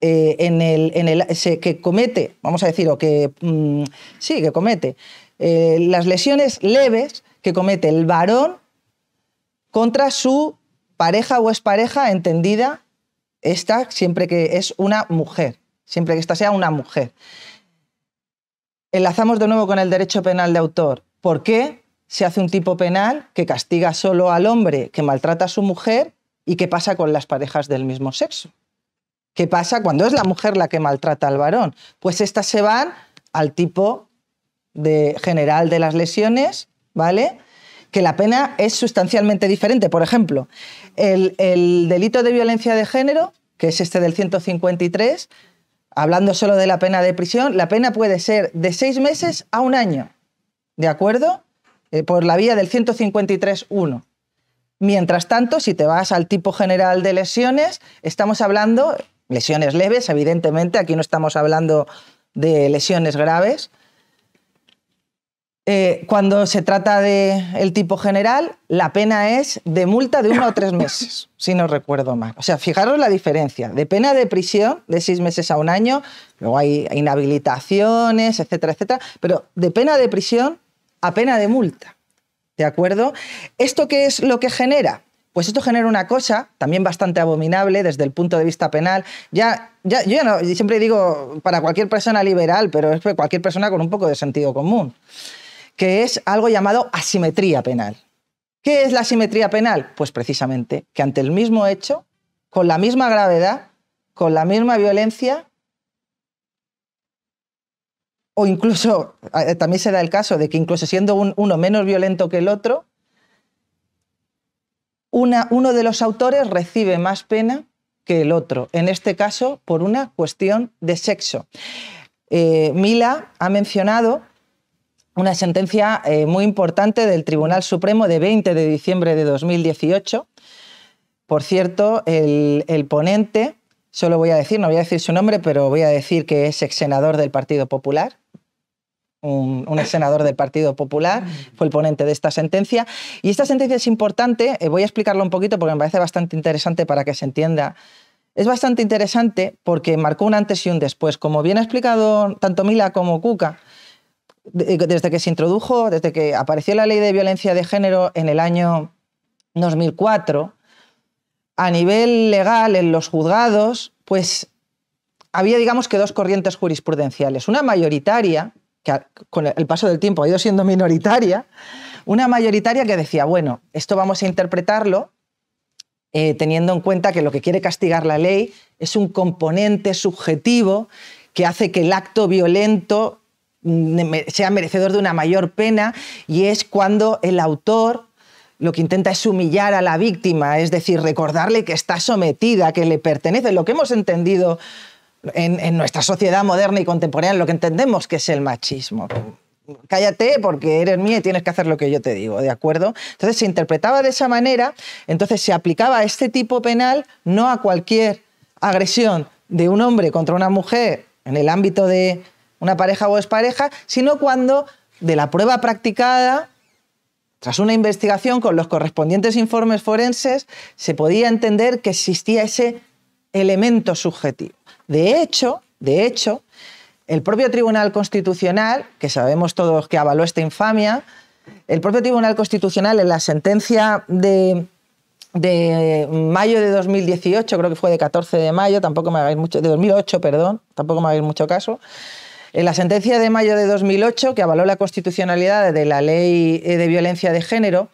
eh, en el, que comete, vamos a decir, o que mm, sí, que comete eh, las lesiones leves que comete el varón contra su pareja o expareja entendida esta siempre que es una mujer, siempre que esta sea una mujer. Enlazamos de nuevo con el derecho penal de autor. ¿Por qué se hace un tipo penal que castiga solo al hombre que maltrata a su mujer y qué pasa con las parejas del mismo sexo? ¿Qué pasa cuando es la mujer la que maltrata al varón? Pues estas se van al tipo de general de las lesiones, ¿vale? Que la pena es sustancialmente diferente. Por ejemplo, el, delito de violencia de género, que es este del 153, hablando solo de la pena de prisión, la pena puede ser de seis meses a un año, ¿de acuerdo? Eh, por la vía del 153.1. Mientras tanto, si te vas al tipo general de lesiones, estamos hablando lesiones leves, evidentemente, aquí no estamos hablando de lesiones graves. Eh, cuando se trata del el tipo general, la pena es de multa de uno o tres meses, si no recuerdo mal. O sea, fijaros la diferencia. De pena de prisión, de seis meses a un año, luego hay inhabilitaciones, etcétera, etcétera, pero de pena de prisión a pena de multa. ¿De acuerdo? ¿Esto qué es lo que genera? Pues esto genera una cosa también bastante abominable desde el punto de vista penal. Ya, ya, yo no, siempre digo para cualquier persona liberal, pero es para cualquier persona con un poco de sentido común, que es algo llamado asimetría penal. ¿Qué es la asimetría penal? Pues precisamente que ante el mismo hecho, con la misma gravedad, con la misma violencia, o incluso, eh, también se da el caso de que incluso siendo uno menos violento que el otro, uno de los autores recibe más pena que el otro, en este caso por una cuestión de sexo. Eh, Mila ha mencionado una sentencia eh, muy importante del Tribunal Supremo de 20 de diciembre de 2018. Por cierto, el, el ponente, solo voy a decir, no voy a decir su nombre, pero voy a decir que es ex senador del Partido Popular, un, senador del Partido Popular, fue el ponente de esta sentencia. Y esta sentencia es importante, eh, voy a explicarlo un poquito porque me parece bastante interesante para que se entienda. Es bastante interesante porque marcó un antes y un después. Como bien ha explicado tanto Mila como Cuca, eh, desde que se introdujo, desde que apareció la ley de violencia de género en el año 2004, a nivel legal en los juzgados, pues había digamos que dos corrientes jurisprudenciales. Una mayoritaria, con el paso del tiempo ha ido siendo minoritaria, una mayoritaria que decía, bueno, esto vamos a interpretarlo eh, teniendo en cuenta que lo que quiere castigar la ley es un componente subjetivo que hace que el acto violento mm, sea merecedor de una mayor pena y es cuando el autor lo que intenta es humillar a la víctima, es decir, recordarle que está sometida, que le pertenece, lo que hemos entendido en, nuestra sociedad moderna y contemporánea lo que entendemos que es el machismo cállate porque eres mío y tienes que hacer lo que yo te digo, ¿de acuerdo? Entonces se interpretaba de esa manera, entonces se aplicaba este tipo penal no a cualquier agresión de un hombre contra una mujer en el ámbito de una pareja o expareja, sino cuando de la prueba practicada, tras una investigación con los correspondientes informes forenses, se podía entender que existía ese elemento subjetivo. De hecho, de hecho, el propio Tribunal Constitucional, que sabemos todos que avaló esta infamia, el propio Tribunal Constitucional en la sentencia de, de mayo de 2018, creo que fue de 14 de mayo, tampoco me hagáis mucho, de 2008, perdón, tampoco me hagáis mucho caso, en la sentencia de mayo de 2008, que avaló la constitucionalidad de la ley eh, de violencia de género,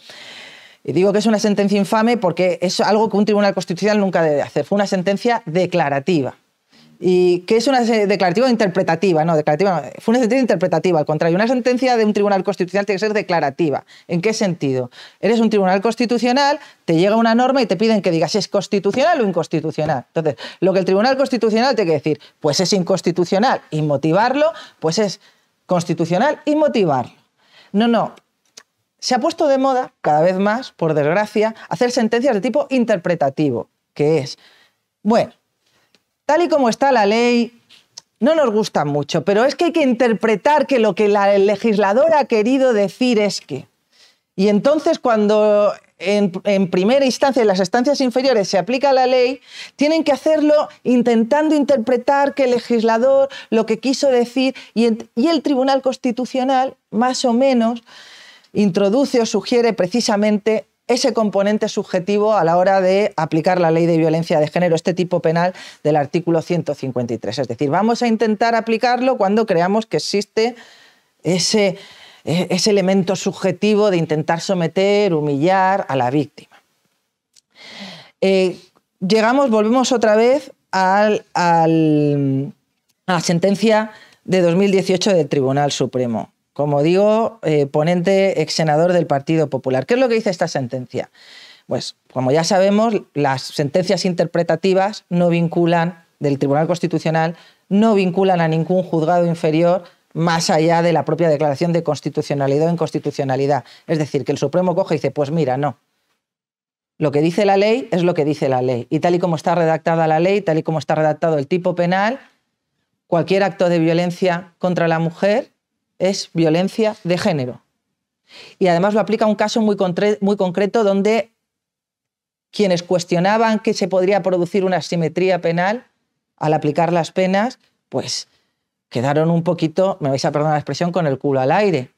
y digo que es una sentencia infame porque es algo que un tribunal constitucional nunca debe hacer, fue una sentencia declarativa y que es una declarativa interpretativa, no, declarativa, no, fue una sentencia interpretativa, al contrario, una sentencia de un tribunal constitucional tiene que ser declarativa. ¿En qué sentido? Eres un tribunal constitucional, te llega una norma y te piden que digas si es constitucional o inconstitucional. Entonces, lo que el tribunal constitucional tiene que decir, pues es inconstitucional y motivarlo, pues es constitucional y motivarlo. No, no, se ha puesto de moda, cada vez más, por desgracia, hacer sentencias de tipo interpretativo, que es, bueno, tal y como está la ley, no nos gusta mucho, pero es que hay que interpretar que lo que el legislador ha querido decir es que... Y entonces cuando en, primera instancia en las estancias inferiores se aplica la ley, tienen que hacerlo intentando interpretar que el legislador lo que quiso decir y el Tribunal Constitucional, más o menos, introduce o sugiere precisamente ese componente subjetivo a la hora de aplicar la ley de violencia de género, este tipo penal del artículo 153. Es decir, vamos a intentar aplicarlo cuando creamos que existe ese, e, ese elemento subjetivo de intentar someter, humillar a la víctima. Eh, llegamos, volvemos otra vez a la sentencia de 2018 del Tribunal Supremo como digo, eh, ponente ex senador del Partido Popular. ¿Qué es lo que dice esta sentencia? Pues, como ya sabemos, las sentencias interpretativas no vinculan, del Tribunal Constitucional, no vinculan a ningún juzgado inferior más allá de la propia declaración de constitucionalidad o inconstitucionalidad. Es decir, que el Supremo coge y dice, pues mira, no. Lo que dice la ley es lo que dice la ley. Y tal y como está redactada la ley, tal y como está redactado el tipo penal, cualquier acto de violencia contra la mujer es violencia de género. Y además lo aplica a un caso muy, muy concreto donde quienes cuestionaban que se podría producir una asimetría penal al aplicar las penas, pues quedaron un poquito, me vais a perdonar la expresión, con el culo al aire.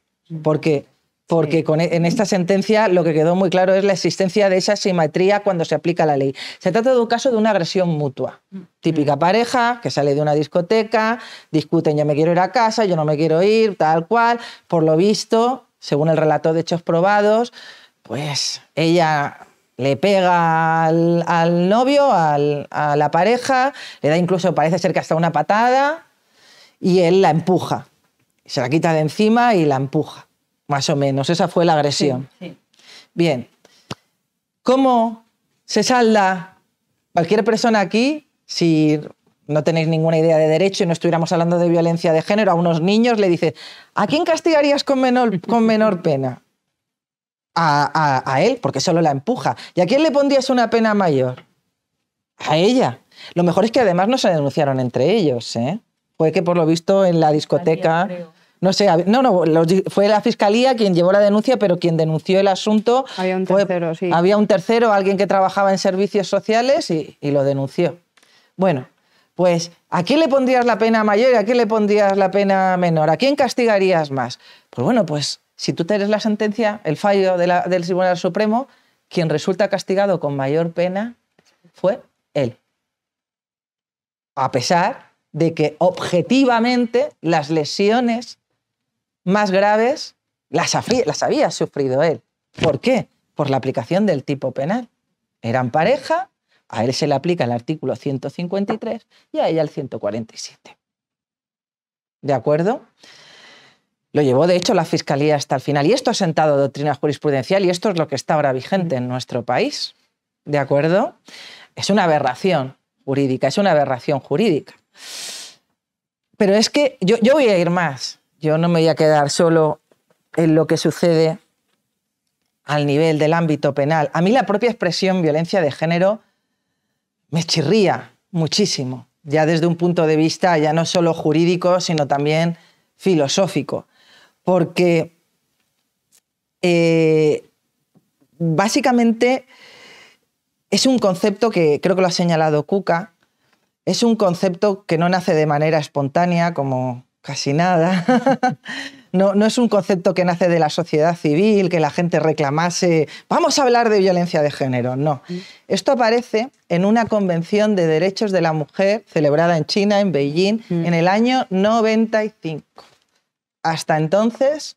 Porque porque e, en esta sentencia lo que quedó muy claro es la existencia de esa simetría cuando se aplica la ley. Se trata de un caso de una agresión mutua. Mm. Típica mm. pareja que sale de una discoteca, discuten yo me quiero ir a casa, yo no me quiero ir, tal cual. Por lo visto, según el relato de hechos probados, pues ella le pega al, novio, a la pareja, le da incluso, parece ser que hasta una patada, y él la empuja. Se la quita de encima y la empuja. Más o menos, esa fue la agresión. Bien, ¿cómo se salda cualquier persona aquí si no tenéis ninguna idea de derecho y no estuviéramos hablando de violencia de género, a unos niños le dices, ¿a quién castigarías con menor, con menor pena? A, él, porque solo la empuja. ¿Y a quién le pondrías una pena mayor? A ella. Lo mejor es que además no se denunciaron entre ellos. ¿eh? Fue que por lo visto en la discoteca... No sé, no, no, fue la fiscalía quien llevó la denuncia, pero quien denunció el asunto. Había un tercero, sí. Había un tercero, alguien que trabajaba en servicios sociales y, lo denunció. Bueno, pues ¿a quién le pondrías la pena mayor y a quién le pondrías la pena menor? ¿A quién castigarías más? Pues bueno, pues si tú tienes la sentencia, el fallo del Tribunal Supremo, quien resulta castigado con mayor pena fue él. A pesar de que objetivamente las lesiones más graves las, había sufrido él. ¿Por qué? Por la aplicación del tipo penal. Eran pareja, a él se le aplica el artículo 153 y a ella el 147. ¿De acuerdo? Lo llevó, de hecho, la Fiscalía hasta el final. Y esto ha sentado doctrina jurisprudencial y esto es lo que está ahora vigente en nuestro país. ¿De acuerdo? Es una aberración jurídica, es una aberración jurídica. Pero es que yo, yo voy a ir más yo no me voy a quedar solo en lo que sucede al nivel del ámbito penal. A mí la propia expresión violencia de género me chirría muchísimo, ya desde un punto de vista ya no solo jurídico, sino también filosófico, porque eh, básicamente es un concepto que creo que lo ha señalado Cuca, es un concepto que no nace de manera espontánea como casi nada. no, no es un concepto que nace de la sociedad civil, que la gente reclamase, vamos a hablar de violencia de género, no. Esto aparece en una convención de derechos de la mujer celebrada en China, en Beijing, en el año 95. Hasta entonces,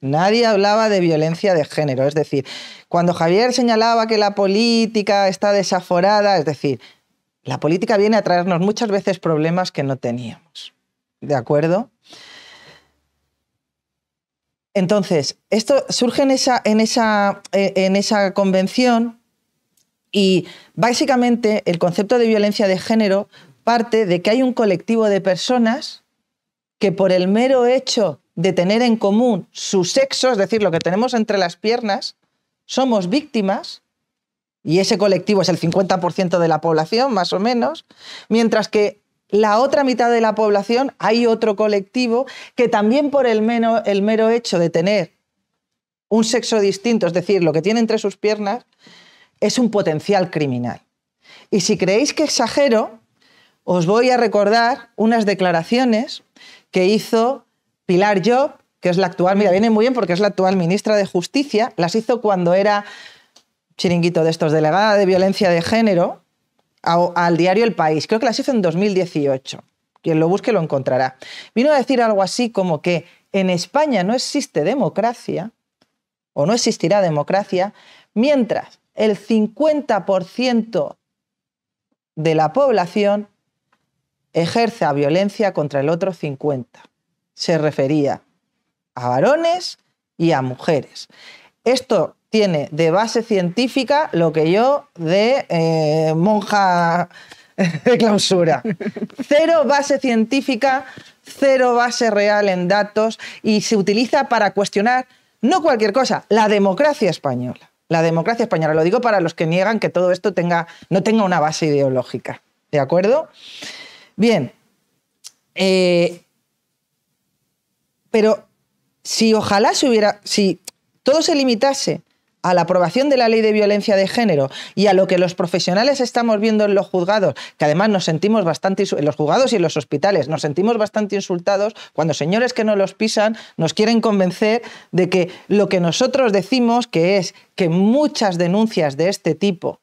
Nadie hablaba de violencia de género. Es decir, cuando Javier señalaba que la política está desaforada, es decir, la política viene a traernos muchas veces problemas que no teníamos. ¿De acuerdo? Entonces, esto surge en esa, en esa, eh, en esa convención y básicamente el concepto de violencia de género parte de que hay un colectivo de personas que por el mero hecho de tener en común su sexo, es decir, lo que tenemos entre las piernas, somos víctimas, y ese colectivo es el 50% de la población, más o menos, mientras que la otra mitad de la población hay otro colectivo que también por el mero, hecho de tener un sexo distinto, es decir, lo que tiene entre sus piernas, es un potencial criminal. Y si creéis que exagero, os voy a recordar unas declaraciones que hizo Pilar Job, que es la actual, mira, viene muy bien porque es la actual ministra de Justicia, las hizo cuando era chiringuito de estos, delegada de violencia de género, al diario El País, creo que las hizo en 2018, quien lo busque lo encontrará, vino a decir algo así como que en España no existe democracia, o no existirá democracia, mientras el 50% de la población ejerza violencia contra el otro 50%. Se refería a varones y a mujeres. Esto tiene de base científica lo que yo de eh, monja de clausura. Cero base científica, cero base real en datos y se utiliza para cuestionar no cualquier cosa, la democracia española. La democracia española, lo digo para los que niegan que todo esto tenga, no tenga una base ideológica. ¿De acuerdo? Bien. Eh, pero si ojalá se hubiera, si todo se limitase a la aprobación de la ley de violencia de género y a lo que los profesionales estamos viendo en los juzgados, que además nos sentimos bastante, en los juzgados y en los hospitales, nos sentimos bastante insultados cuando señores que no los pisan nos quieren convencer de que lo que nosotros decimos, que es que muchas denuncias de este tipo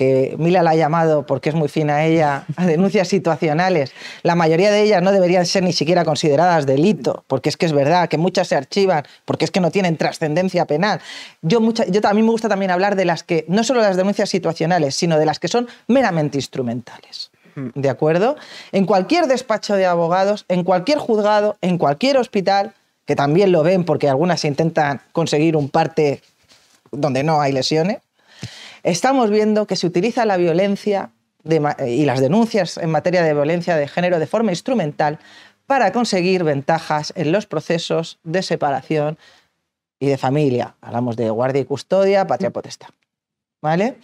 que Mila la ha llamado porque es muy fina ella, a denuncias situacionales. La mayoría de ellas no deberían ser ni siquiera consideradas delito, porque es que es verdad que muchas se archivan, porque es que no tienen trascendencia penal. Yo, mucha, yo también me gusta también hablar de las que, no solo las denuncias situacionales, sino de las que son meramente instrumentales. Hmm. ¿De acuerdo? En cualquier despacho de abogados, en cualquier juzgado, en cualquier hospital, que también lo ven porque algunas intentan conseguir un parte donde no hay lesiones, estamos viendo que se utiliza la violencia y las denuncias en materia de violencia de género de forma instrumental para conseguir ventajas en los procesos de separación y de familia. Hablamos de guardia y custodia, patria potestad. ¿Vale?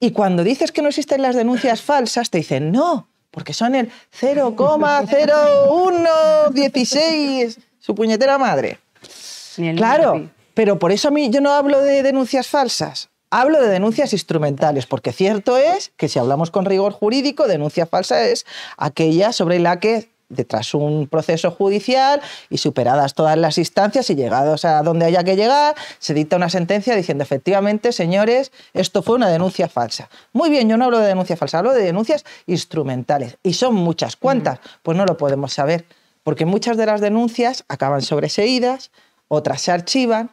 Y cuando dices que no existen las denuncias falsas, te dicen no, porque son el 0,0116, su puñetera madre. claro, pero por eso a mí yo no hablo de denuncias falsas. Hablo de denuncias instrumentales, porque cierto es que si hablamos con rigor jurídico, denuncia falsa es aquella sobre la que tras un proceso judicial y superadas todas las instancias y llegados a donde haya que llegar, se dicta una sentencia diciendo efectivamente, señores, esto fue una denuncia falsa. Muy bien, yo no hablo de denuncia falsa, hablo de denuncias instrumentales. Y son muchas. ¿Cuántas? Mm. Pues no lo podemos saber, porque muchas de las denuncias acaban sobreseídas, otras se archivan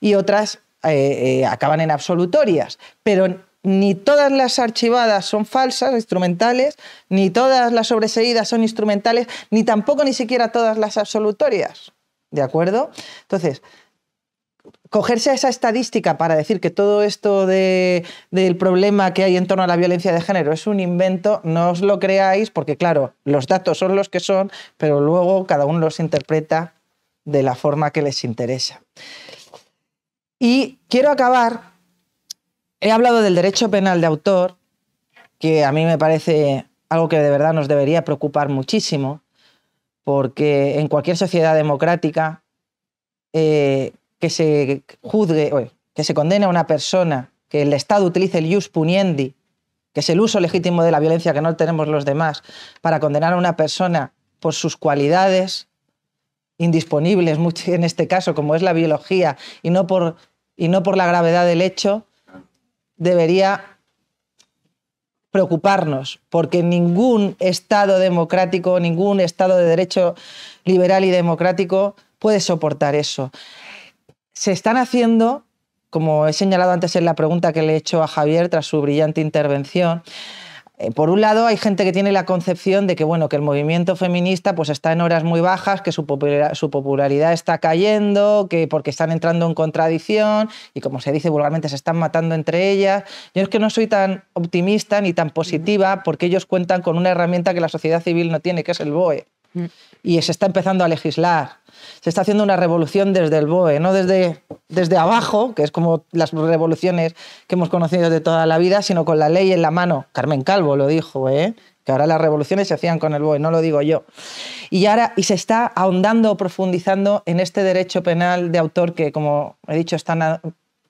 y otras eh, eh, acaban en absolutorias, pero ni todas las archivadas son falsas, instrumentales, ni todas las sobreseídas son instrumentales, ni tampoco ni siquiera todas las absolutorias. ¿De acuerdo? Entonces, cogerse a esa estadística para decir que todo esto del problema que hay en torno a la violencia de género es un invento, no os lo creáis, porque claro, los datos son los que son, pero luego cada uno los interpreta de la forma que les interesa. Y quiero acabar, he hablado del derecho penal de autor, que a mí me parece algo que de verdad nos debería preocupar muchísimo, porque en cualquier sociedad democrática eh, que se juzgue, que se condene a una persona, que el Estado utilice el jus puniendi, que es el uso legítimo de la violencia que no tenemos los demás, para condenar a una persona por sus cualidades indisponibles, en este caso, como es la biología, y no por y no por la gravedad del hecho, debería preocuparnos, porque ningún Estado democrático, ningún Estado de derecho liberal y democrático puede soportar eso. Se están haciendo, como he señalado antes en la pregunta que le he hecho a Javier tras su brillante intervención, eh, por un lado, hay gente que tiene la concepción de que, bueno, que el movimiento feminista pues, está en horas muy bajas, que su popularidad, su popularidad está cayendo, que porque están entrando en contradicción y, como se dice vulgarmente, se están matando entre ellas. Yo es que no soy tan optimista ni tan positiva porque ellos cuentan con una herramienta que la sociedad civil no tiene, que es el BOE. Mm. Y se está empezando a legislar se está haciendo una revolución desde el BOE, no desde, desde abajo, que es como las revoluciones que hemos conocido de toda la vida, sino con la ley en la mano. Carmen Calvo lo dijo, ¿eh? que ahora las revoluciones se hacían con el BOE, no lo digo yo. Y ahora y se está ahondando, profundizando en este derecho penal de autor que, como he dicho, es tan,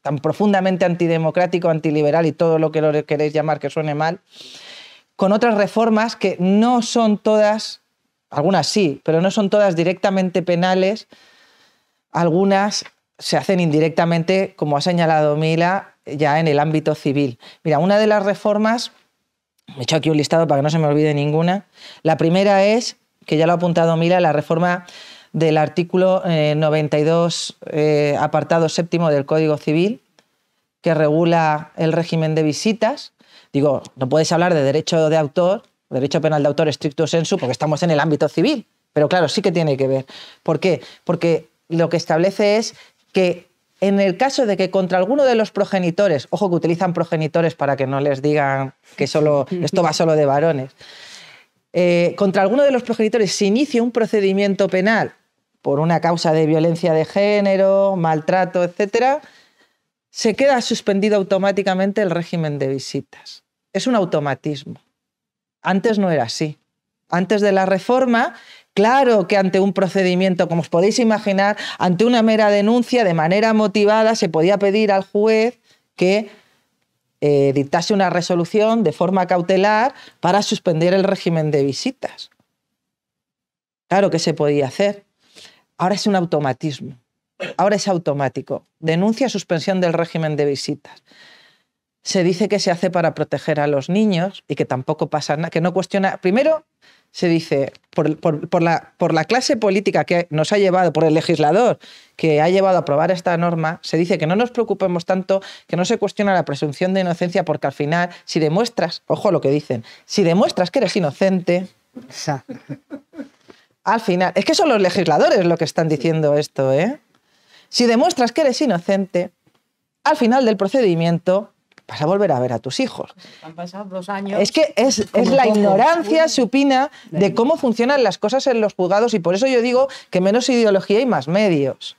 tan profundamente antidemocrático, antiliberal y todo lo que lo queréis llamar que suene mal, con otras reformas que no son todas algunas sí, pero no son todas directamente penales. Algunas se hacen indirectamente, como ha señalado Mila, ya en el ámbito civil. Mira, una de las reformas, me he hecho aquí un listado para que no se me olvide ninguna. La primera es, que ya lo ha apuntado Mila, la reforma del artículo 92, eh, eh, apartado séptimo del Código Civil, que regula el régimen de visitas. Digo, no puedes hablar de derecho de autor derecho penal de autor estricto sensu, porque estamos en el ámbito civil. Pero claro, sí que tiene que ver. ¿Por qué? Porque lo que establece es que en el caso de que contra alguno de los progenitores, ojo que utilizan progenitores para que no les digan que solo, esto va solo de varones, eh, contra alguno de los progenitores se inicie un procedimiento penal por una causa de violencia de género, maltrato, etc., se queda suspendido automáticamente el régimen de visitas. Es un automatismo. Antes no era así. Antes de la reforma, claro que ante un procedimiento, como os podéis imaginar, ante una mera denuncia de manera motivada, se podía pedir al juez que eh, dictase una resolución de forma cautelar para suspender el régimen de visitas. Claro que se podía hacer. Ahora es un automatismo. Ahora es automático. Denuncia suspensión del régimen de visitas se dice que se hace para proteger a los niños y que tampoco pasa nada, que no cuestiona. Primero, se dice, por, la, clase política que nos ha llevado, por el legislador que ha llevado a aprobar esta norma, se dice que no nos preocupemos tanto, que no se cuestiona la presunción de inocencia, porque al final, si demuestras, ojo lo que dicen, si demuestras que eres inocente, al final, es que son los legisladores los que están diciendo esto, ¿eh? Si demuestras que eres inocente, al final del procedimiento vas a volver a ver a tus hijos. Pues han pasado dos años. Es que es, la ignorancia, ignorancia supina de cómo funcionan las cosas en los juzgados y por eso yo digo que menos ideología y más medios.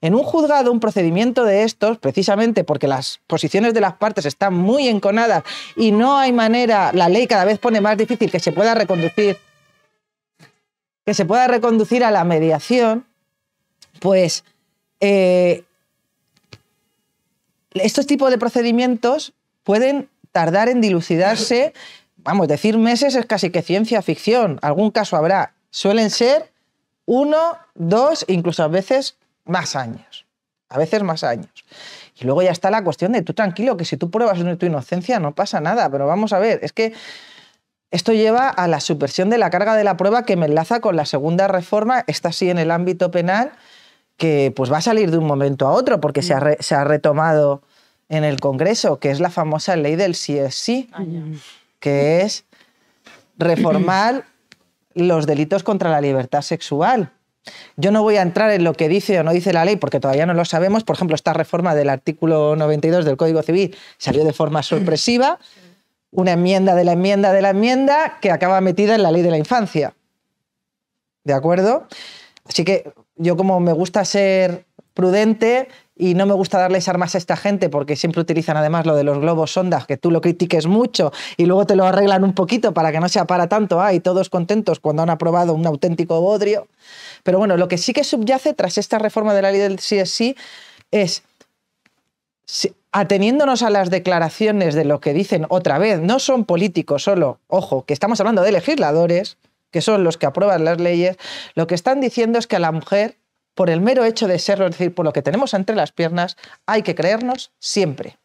En un juzgado, un procedimiento de estos, precisamente porque las posiciones de las partes están muy enconadas y no hay manera, la ley cada vez pone más difícil que se pueda reconducir, que se pueda reconducir a la mediación, pues eh, estos tipos de procedimientos pueden tardar en dilucidarse, vamos, decir meses es casi que ciencia ficción, algún caso habrá, suelen ser uno, dos, incluso a veces más años, a veces más años. Y luego ya está la cuestión de tú tranquilo, que si tú pruebas tu inocencia no pasa nada, pero vamos a ver, es que esto lleva a la supresión de la carga de la prueba que me enlaza con la segunda reforma, está así en el ámbito penal, que pues va a salir de un momento a otro porque se ha, mm. se ha retomado en el Congreso, que es la famosa ley del sí es sí, ah, mm. que es reformar los delitos contra la libertad sexual. Yo no voy a entrar en lo que dice o no dice la ley porque todavía no lo sabemos. Por ejemplo, esta reforma del artículo 92 del Código Civil salió de forma sorpresiva, una enmienda de la enmienda de la enmienda que acaba metida en la ley de la infancia. ¿De acuerdo? Así que yo como me gusta ser prudente y no me gusta darles armas a esta gente porque siempre utilizan además lo de los globos sondas, que tú lo critiques mucho y luego te lo arreglan un poquito para que no sea para tanto, ah, todos contentos cuando han aprobado un auténtico bodrio. Pero bueno, lo que sí que subyace tras esta reforma de la ley del CSI es, ateniéndonos a las declaraciones de lo que dicen otra vez, no son políticos solo, ojo, que estamos hablando de legisladores, que son los que aprueban las leyes, lo que están diciendo es que a la mujer, por el mero hecho de serlo, es decir, por lo que tenemos entre las piernas, hay que creernos siempre.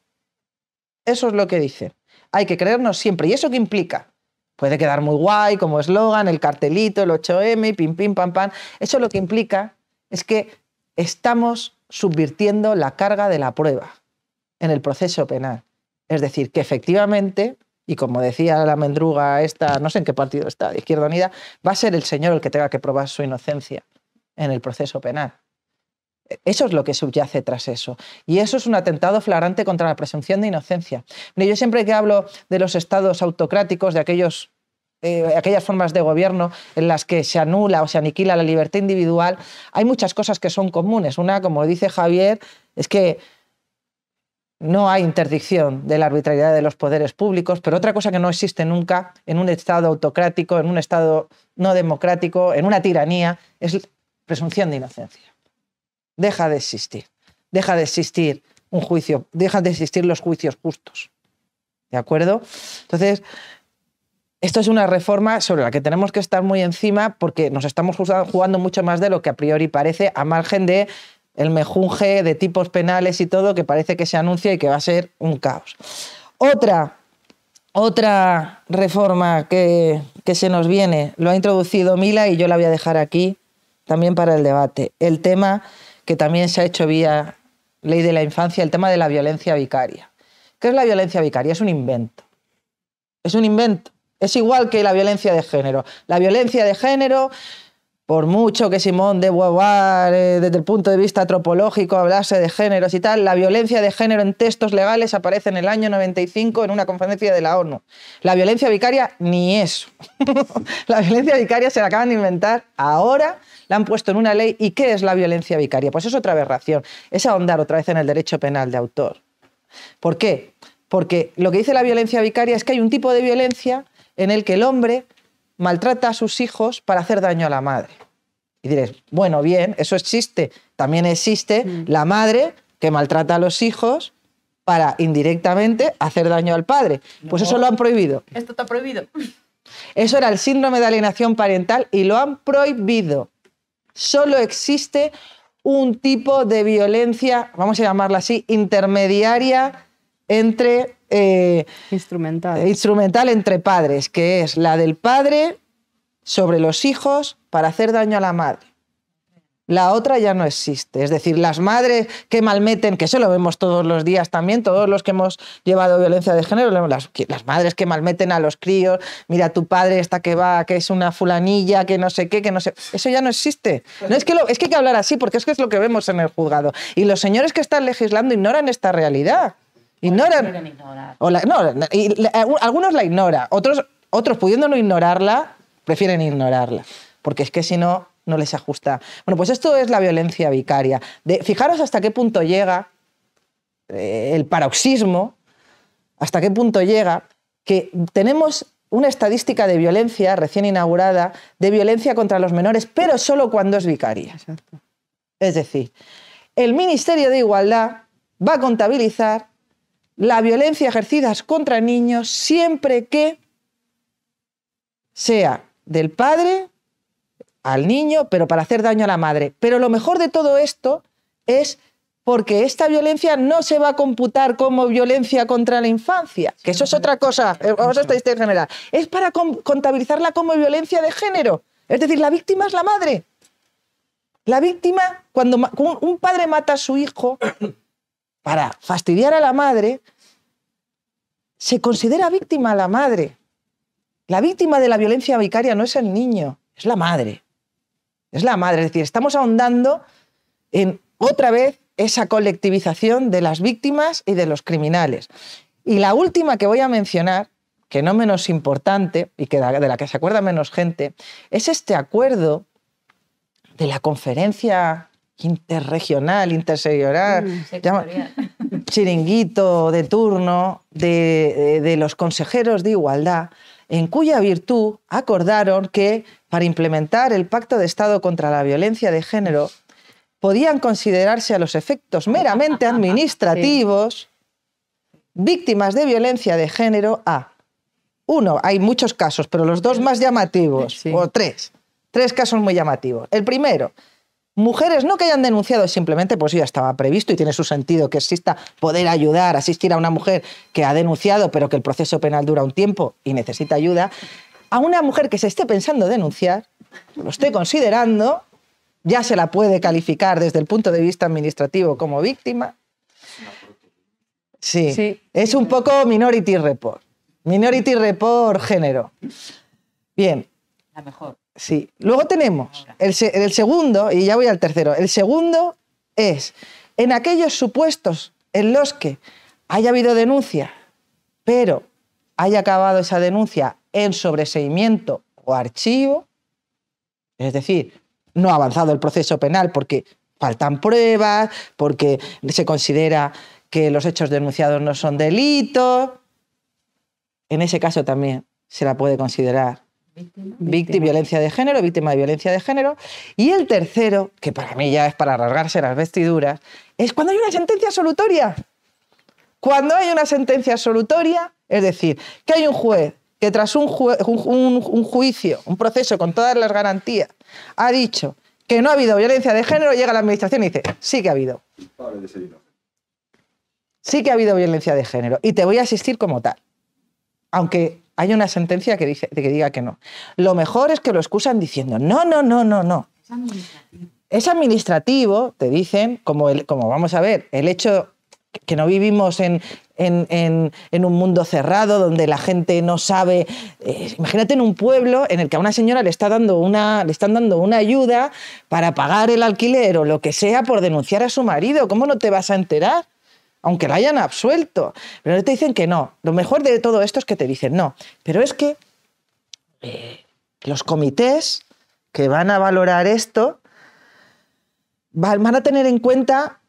Eso es lo que dicen. Hay que creernos siempre. ¿Y eso qué implica? Puede quedar muy guay como eslogan, el cartelito, el 8M, pim, pim, pam, pam. Eso lo que implica es que estamos subvirtiendo la carga de la prueba en el proceso penal. Es decir, que efectivamente y como decía la mendruga esta, no sé en qué partido está, de Izquierda Unida, va a ser el señor el que tenga que probar su inocencia en el proceso penal. Eso es lo que subyace tras eso. Y eso es un atentado flagrante contra la presunción de inocencia. yo siempre que hablo de los estados autocráticos, de aquellos eh, aquellas formas de gobierno en las que se anula o se aniquila la libertad individual, hay muchas cosas que son comunes. Una, como dice Javier, es que no hay interdicción de la arbitrariedad de los poderes públicos, pero otra cosa que no existe nunca en un Estado autocrático, en un Estado no democrático, en una tiranía, es presunción de inocencia. Deja de existir. Deja de existir un juicio, deja de existir los juicios justos. ¿De acuerdo? Entonces, esto es una reforma sobre la que tenemos que estar muy encima porque nos estamos jugando mucho más de lo que a priori parece, a margen de el mejunje de tipos penales y todo que parece que se anuncia y que va a ser un caos. Otra, otra reforma que, que se nos viene, lo ha introducido Mila y yo la voy a dejar aquí también para el debate. El tema que también se ha hecho vía ley de la infancia, el tema de la violencia vicaria. ¿Qué es la violencia vicaria? Es un invento. Es un invento. Es igual que la violencia de género. La violencia de género por mucho que Simón de Beauvoir, eh, desde el punto de vista antropológico, hablase de géneros y tal, la violencia de género en textos legales aparece en el año 95 en una conferencia de la ONU. La violencia vicaria, ni eso. la violencia vicaria se la acaban de inventar ahora, la han puesto en una ley. ¿Y qué es la violencia vicaria? Pues es otra aberración, es ahondar otra vez en el derecho penal de autor. ¿Por qué? Porque lo que dice la violencia vicaria es que hay un tipo de violencia en el que el hombre maltrata a sus hijos para hacer daño a la madre. Y diréis, bueno, bien, eso existe. También existe mm. la madre que maltrata a los hijos para indirectamente hacer daño al padre. Pues eso lo han prohibido. Esto está prohibido. Eso era el síndrome de alienación parental y lo han prohibido. Solo existe un tipo de violencia, vamos a llamarla así, intermediaria entre eh, eh, instrumental. entre padres, que es la del padre sobre los hijos para hacer daño a la madre. La otra ya no existe. Es decir, las madres que malmeten, que eso lo vemos todos los días también, todos los que hemos llevado violencia de género, las, madres que malmeten a los críos, mira tu padre esta que va, que es una fulanilla, que no sé qué, que no sé. Eso ya no existe. No, es, que es que hay que hablar así, porque es que es lo que vemos en el juzgado. Y los señores que están legislando ignoran esta realidad algunos la ignoran, otros, otros pudiendo ignorarla, prefieren ignorarla, porque es que si no, no les ajusta. Bueno, pues esto es la violencia vicaria. fijaros hasta qué punto llega eh, el paroxismo, hasta qué punto llega que tenemos una estadística de violencia recién inaugurada, de violencia contra los menores, pero solo cuando es vicaria. Es decir, el Ministerio de Igualdad va a contabilizar la violencia ejercida contra niños siempre que sea del padre al niño, pero para hacer daño a la madre. Pero lo mejor de todo esto es porque esta violencia no se va a computar como violencia contra la infancia, que eso es otra cosa, eh, vamos en general. Es para contabilizarla como violencia de género. Es decir, la víctima es la madre. La víctima, cuando un padre mata a su hijo, para fastidiar a la madre, se considera víctima a la madre. La víctima de la violencia vicaria no es el niño, es la madre. Es la madre. Es decir, estamos ahondando en otra vez esa colectivización de las víctimas y de los criminales. Y la última que voy a mencionar, que no menos importante y que de la que se acuerda menos gente, es este acuerdo de la conferencia interregional, intersectorial, mm, chiringuito de turno de, los consejeros de igualdad, en cuya virtud acordaron que para implementar el Pacto de Estado contra la Violencia de Género podían considerarse a los efectos meramente administrativos víctimas de violencia de género a uno, hay muchos casos, pero los dos más llamativos, o tres, tres casos muy llamativos. El primero, Mujeres no que hayan denunciado, simplemente pues ya estaba previsto y tiene su sentido que exista poder ayudar, asistir a una mujer que ha denunciado pero que el proceso penal dura un tiempo y necesita ayuda, a una mujer que se esté pensando denunciar, lo esté considerando, ya se la puede calificar desde el punto de vista administrativo como víctima. Sí, sí. es un poco Minority Report, Minority Report género. Bien. La mejor. Sí. Luego tenemos el, segundo, y ya voy al tercero. El segundo es, en aquellos supuestos en los que haya habido denuncia, pero haya acabado esa denuncia en sobreseimiento o archivo, es decir, no ha avanzado el proceso penal porque faltan pruebas, porque se considera que los hechos denunciados no son delitos, en ese caso también se la puede considerar Víctima. violencia de género, víctima de violencia de género. Y el tercero, que para mí ya es para rasgarse las vestiduras, es cuando hay una sentencia absolutoria. Cuando hay una sentencia absolutoria, es decir, que hay un juez que tras un, un juicio, un proceso con todas las garantías, ha dicho que no ha habido violencia de género, llega la administración y dice, sí que ha habido. Sí que ha habido violencia de género y te voy a asistir como tal. Aunque hay una sentencia que, dice, que diga que no. Lo mejor es que lo excusan diciendo, no, no, no, no, no. Es administrativo. Es administrativo, te dicen, como, como vamos a ver, el hecho que no vivimos en, en, un mundo cerrado donde la gente no sabe. Eh, imagínate en un pueblo en el que a una señora le, está dando una, le están dando una ayuda para pagar el alquiler o lo que sea por denunciar a su marido. ¿Cómo no te vas a enterar? aunque la hayan absuelto. Pero te dicen que no. Lo mejor de todo esto es que te dicen no. Pero es que eh, los comités que van a valorar esto van a tener en cuenta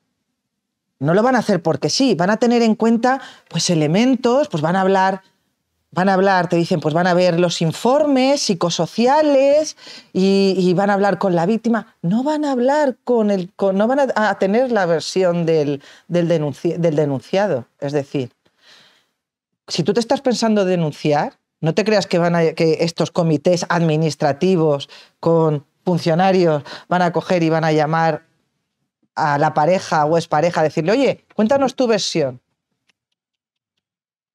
no lo van a hacer porque sí, van a tener en cuenta pues elementos, pues van a hablar van a hablar, te dicen, pues van a ver los informes psicosociales y, van a hablar con la víctima. No van a hablar con el, no van a, tener la versión del, del, denunciado. Es decir, si tú te estás pensando denunciar, no te creas que, van a, que estos comités administrativos con funcionarios van a coger y van a llamar a la pareja o expareja a decirle, oye, cuéntanos tu versión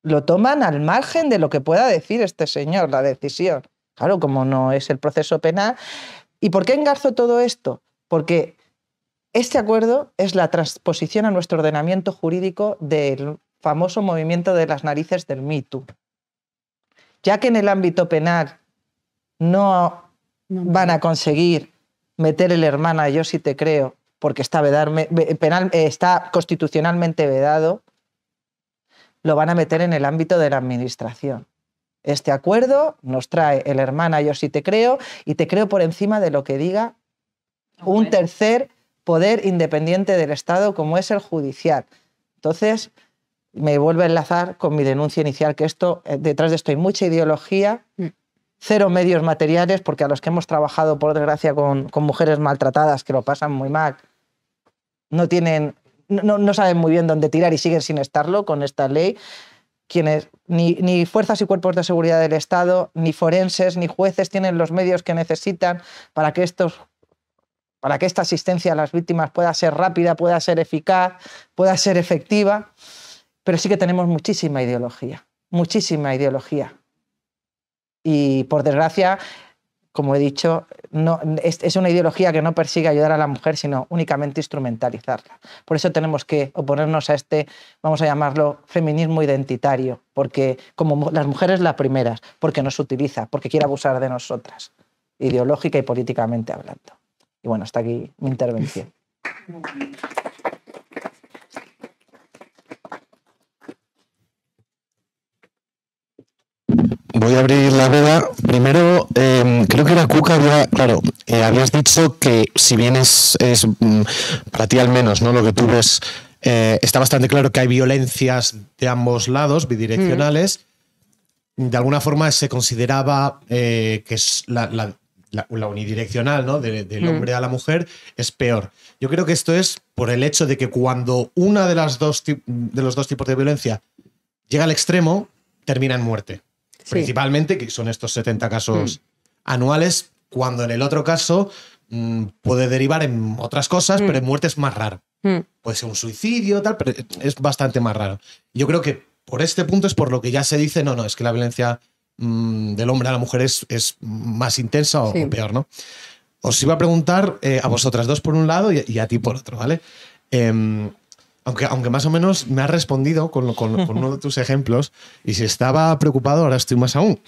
lo toman al margen de lo que pueda decir este señor, la decisión. Claro, como no es el proceso penal. ¿Y por qué engarzo todo esto? Porque este acuerdo es la transposición a nuestro ordenamiento jurídico del famoso movimiento de las narices del MeToo. Ya que en el ámbito penal no van a conseguir meter el hermana, yo sí te creo, porque penal, eh, está constitucionalmente vedado, lo van a meter en el ámbito de la administración. Este acuerdo nos trae el hermana yo sí te creo y te creo por encima de lo que diga un tercer poder independiente del Estado como es el judicial. Entonces, me vuelve a enlazar con mi denuncia inicial que esto eh, detrás de esto hay mucha ideología, mm. cero medios materiales porque a los que hemos trabajado por desgracia con mujeres maltratadas que lo pasan muy mal, no tienen no, saben muy bien dónde tirar y siguen sin estarlo con esta ley. Quienes, ni, fuerzas y cuerpos de seguridad del Estado, ni forenses, ni jueces tienen los medios que necesitan para que, estos, para que esta asistencia a las víctimas pueda ser rápida, pueda ser eficaz, pueda ser efectiva. Pero sí que tenemos muchísima ideología, muchísima ideología. Y por desgracia, como he dicho, es, es, una ideología que no persigue ayudar a la mujer, sino únicamente instrumentalizarla. Por eso tenemos que oponernos a este, vamos a llamarlo, feminismo identitario, porque como las mujeres las primeras, porque nos utiliza, porque quiere abusar de nosotras, ideológica y políticamente hablando. Y bueno, hasta aquí mi intervención. voy a abrir la veda. Primero, em, creo que era Cuca había, claro, eh, habías dicho que si bien es, mm, para ti al menos, ¿no? Lo que tú ves, eh, está bastante claro que hay violencias de ambos lados, bidireccionales. De alguna forma se consideraba eh, que es la, unidireccional, ¿no? del mm. hombre a la mujer, es peor. Yo creo que esto es por el hecho de que cuando una de las dos de los dos tipos de violencia llega al extremo, termina en muerte principalmente, que son estos 70 casos mm. anuales, cuando en el otro caso mm, puede derivar en otras cosas, mm. pero en muerte es más raro. Puede ser un suicidio, tal, pero es bastante más raro. Yo creo que por este punto es por lo que ya se dice, no, no, es que la violencia del hombre a la mujer es, más intensa o, peor, ¿no? Os iba a preguntar eh, a vosotras dos por un lado y, a ti por otro, ¿vale? Em, aunque, más o menos me ha respondido con, con, uno de tus ejemplos, y si estaba preocupado, ahora estoy más aún.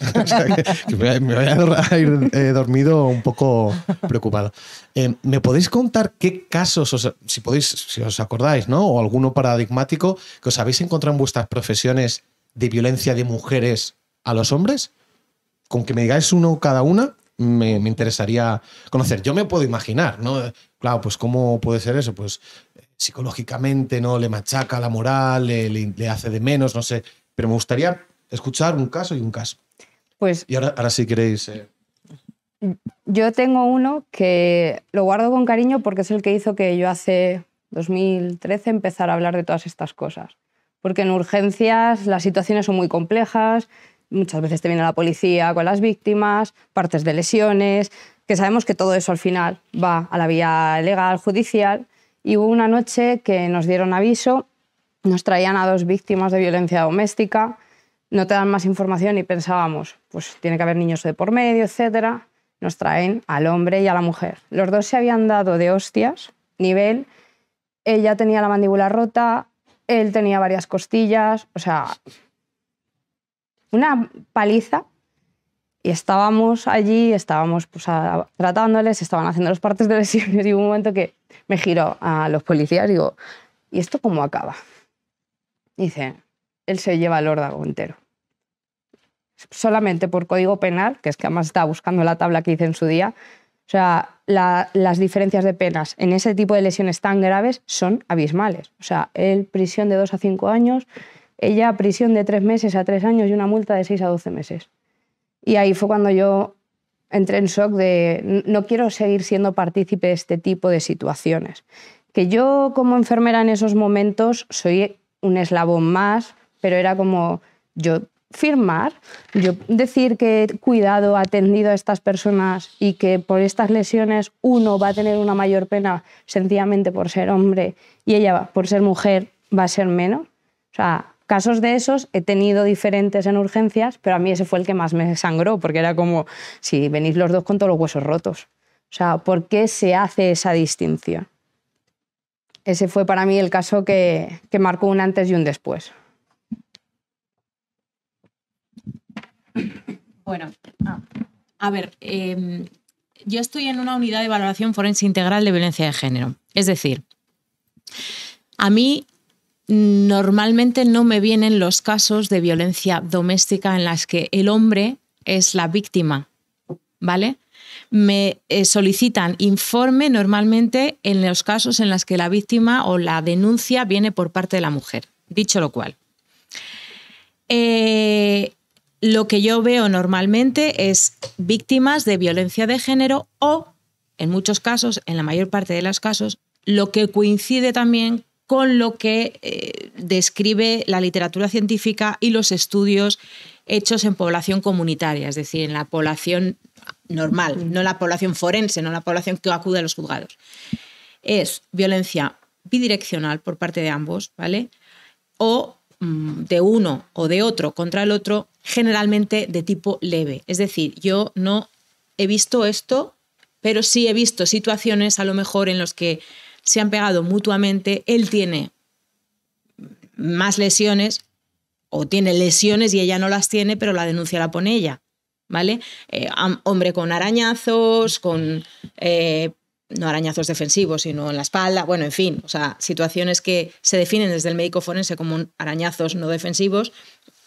me, voy a ir eh, dormido un poco preocupado. Eh, ¿Me podéis contar qué casos, si podéis, si os acordáis, ¿no? O alguno paradigmático que os habéis encontrado en vuestras profesiones de violencia de mujeres a los hombres? Con que me digáis uno cada una, me, me, interesaría conocer. Yo me puedo imaginar, ¿no? Claro, pues ¿cómo puede ser eso? Pues psicológicamente, ¿no? Le machaca la moral, le, hace de menos, no sé. Pero me gustaría escuchar un caso y un caso. Pues. Y ahora, ahora sí queréis. Eh. Yo tengo uno que lo guardo con cariño porque es el que hizo que yo hace 2013 empezara a hablar de todas estas cosas. Porque en urgencias las situaciones son muy complejas, muchas veces te viene la policía con las víctimas, partes de lesiones, que sabemos que todo eso al final va a la vía legal, judicial, y hubo una noche que nos dieron aviso, nos traían a dos víctimas de violencia doméstica, no te dan más información y pensábamos, pues tiene que haber niños de por medio, etcétera. Nos traen al hombre y a la mujer. Los dos se habían dado de hostias, nivel. Ella tenía la mandíbula rota, él tenía varias costillas, o sea, una paliza y estábamos allí, estábamos pues, tratándoles, estaban haciendo las partes de lesiones y hubo un momento que me giro a los policías y digo, ¿y esto cómo acaba? dice, él se lleva el órdago entero. Solamente por código penal, que es que además estaba buscando la tabla que hice en su día, o sea, las diferencias de penas en ese tipo de lesiones tan graves son abismales. O sea, él prisión de 2 a 5 años, ella prisión de 3 meses a 3 años y una multa de 6 a 12 meses. Y ahí fue cuando yo entré en shock de no quiero seguir siendo partícipe de este tipo de situaciones. Que yo como enfermera en esos momentos soy un eslabón más, pero era como yo firmar, yo decir que he cuidado, atendido a estas personas y que por estas lesiones uno va a tener una mayor pena sencillamente por ser hombre y ella por ser mujer va a ser menos. O sea, Casos de esos he tenido diferentes en urgencias, pero a mí ese fue el que más me sangró, porque era como, si venís los dos con todos los huesos rotos. O sea, ¿por qué se hace esa distinción? Ese fue para mí el caso que, marcó un antes y un después. Bueno, ah, a ver, em, yo estoy en una unidad de valoración forense integral de violencia de género. Es decir, a mí Normalmente no me vienen los casos de violencia doméstica en las que el hombre es la víctima, ¿vale? Me eh, solicitan informe normalmente en los casos en los que la víctima o la denuncia viene por parte de la mujer. Dicho lo cual, eh, lo que yo veo normalmente es víctimas de violencia de género o, en muchos casos, en la mayor parte de los casos, lo que coincide también con lo que eh, describe la literatura científica y los estudios hechos en población comunitaria, es decir, en la población normal, no la población forense, no la población que acude a los juzgados. Es violencia bidireccional por parte de ambos, ¿vale? O mm, de uno o de otro contra el otro, generalmente de tipo leve. Es decir, yo no he visto esto, pero sí he visto situaciones a lo mejor en las que se han pegado mutuamente, él tiene más lesiones o tiene lesiones y ella no las tiene, pero la denuncia la pone ella, ¿vale? Eh, hombre con arañazos, con... Eh, no arañazos defensivos, sino en la espalda, bueno, en fin, o sea, situaciones que se definen desde el médico forense como arañazos no defensivos,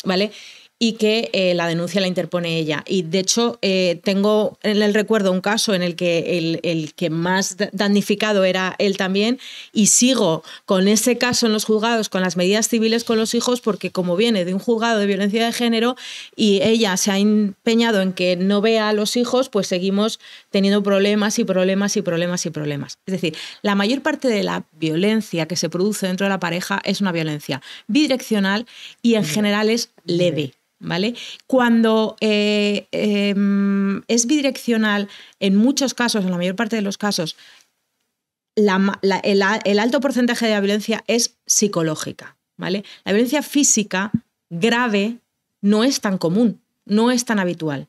¿vale? y que eh, la denuncia la interpone ella. Y de hecho, eh, tengo en el recuerdo un caso en el que el, el, que más damnificado era él también, y sigo con ese caso en los juzgados, con las medidas civiles con los hijos, porque como viene de un juzgado de violencia de género y ella se ha empeñado en que no vea a los hijos, pues seguimos teniendo problemas y problemas y problemas y problemas. Es decir, la mayor parte de la violencia que se produce dentro de la pareja es una violencia bidireccional y en general es leve ¿vale? Cuando eh, em, es bidireccional, en muchos casos, en la mayor parte de los casos, el, alto porcentaje de la violencia es psicológica, ¿vale? La violencia física grave no es tan común, no es tan habitual.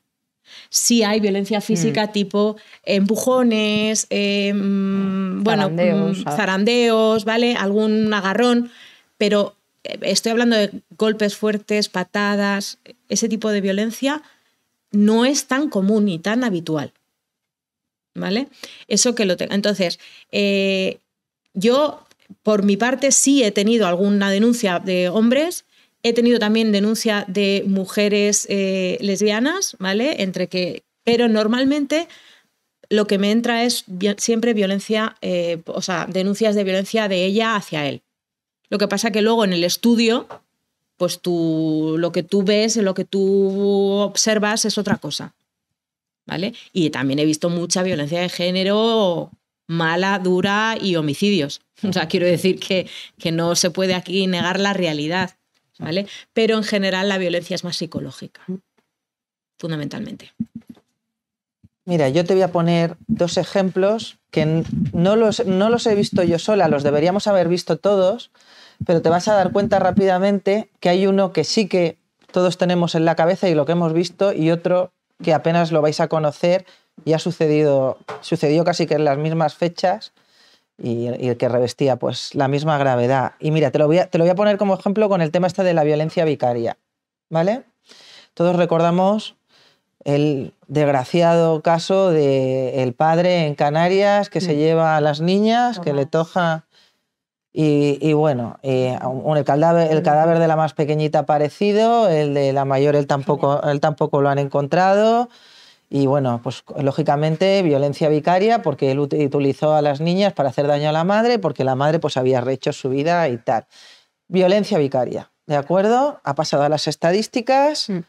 Si sí hay violencia física mm. tipo empujones, em, mm. zarandeos, mm, ah. zarandeos, ¿vale? Algún agarrón, pero estoy hablando de golpes fuertes, patadas, ese tipo de violencia no es tan común ni tan habitual. ¿Vale? Eso que lo tengo. Entonces, eh, yo, por mi parte, sí he tenido alguna denuncia de hombres, he tenido también denuncia de mujeres eh, lesbianas, ¿vale? Entre que, pero normalmente lo que me entra es siempre violencia, eh, o sea, denuncias de violencia de ella hacia él. Lo que pasa que luego en el estudio, pues tú, lo que tú ves, lo que tú observas es otra cosa. ¿Vale? Y también he visto mucha violencia de género mala, dura y homicidios. O sea, quiero decir que, que no se puede aquí negar la realidad, ¿vale? Pero en general la violencia es más psicológica, fundamentalmente. Mira, yo te voy a poner dos ejemplos que no los, no los he visto yo sola, los deberíamos haber visto todos, pero te vas a dar cuenta rápidamente que hay uno que sí que todos tenemos en la cabeza y lo que hemos visto y otro que apenas lo vais a conocer y ha sucedido, sucedió casi que en las mismas fechas y, el que revestía pues la misma gravedad. Y mira, te lo, voy a, te lo voy a poner como ejemplo con el tema este de la violencia vicaria, ¿vale? Todos recordamos el desgraciado caso de el padre en Canarias que se mm. lleva a las niñas, que le toja y, bueno, eh, el, cadáver, el cadáver de la más pequeñita ha parecido, el de la mayor él tampoco, él tampoco lo han encontrado. Y bueno, pues lógicamente violencia vicaria porque él utilizó a las niñas para hacer daño a la madre porque la madre pues había rehecho su vida y tal. Violencia vicaria, ¿de acuerdo? Ha pasado a las estadísticas, mm.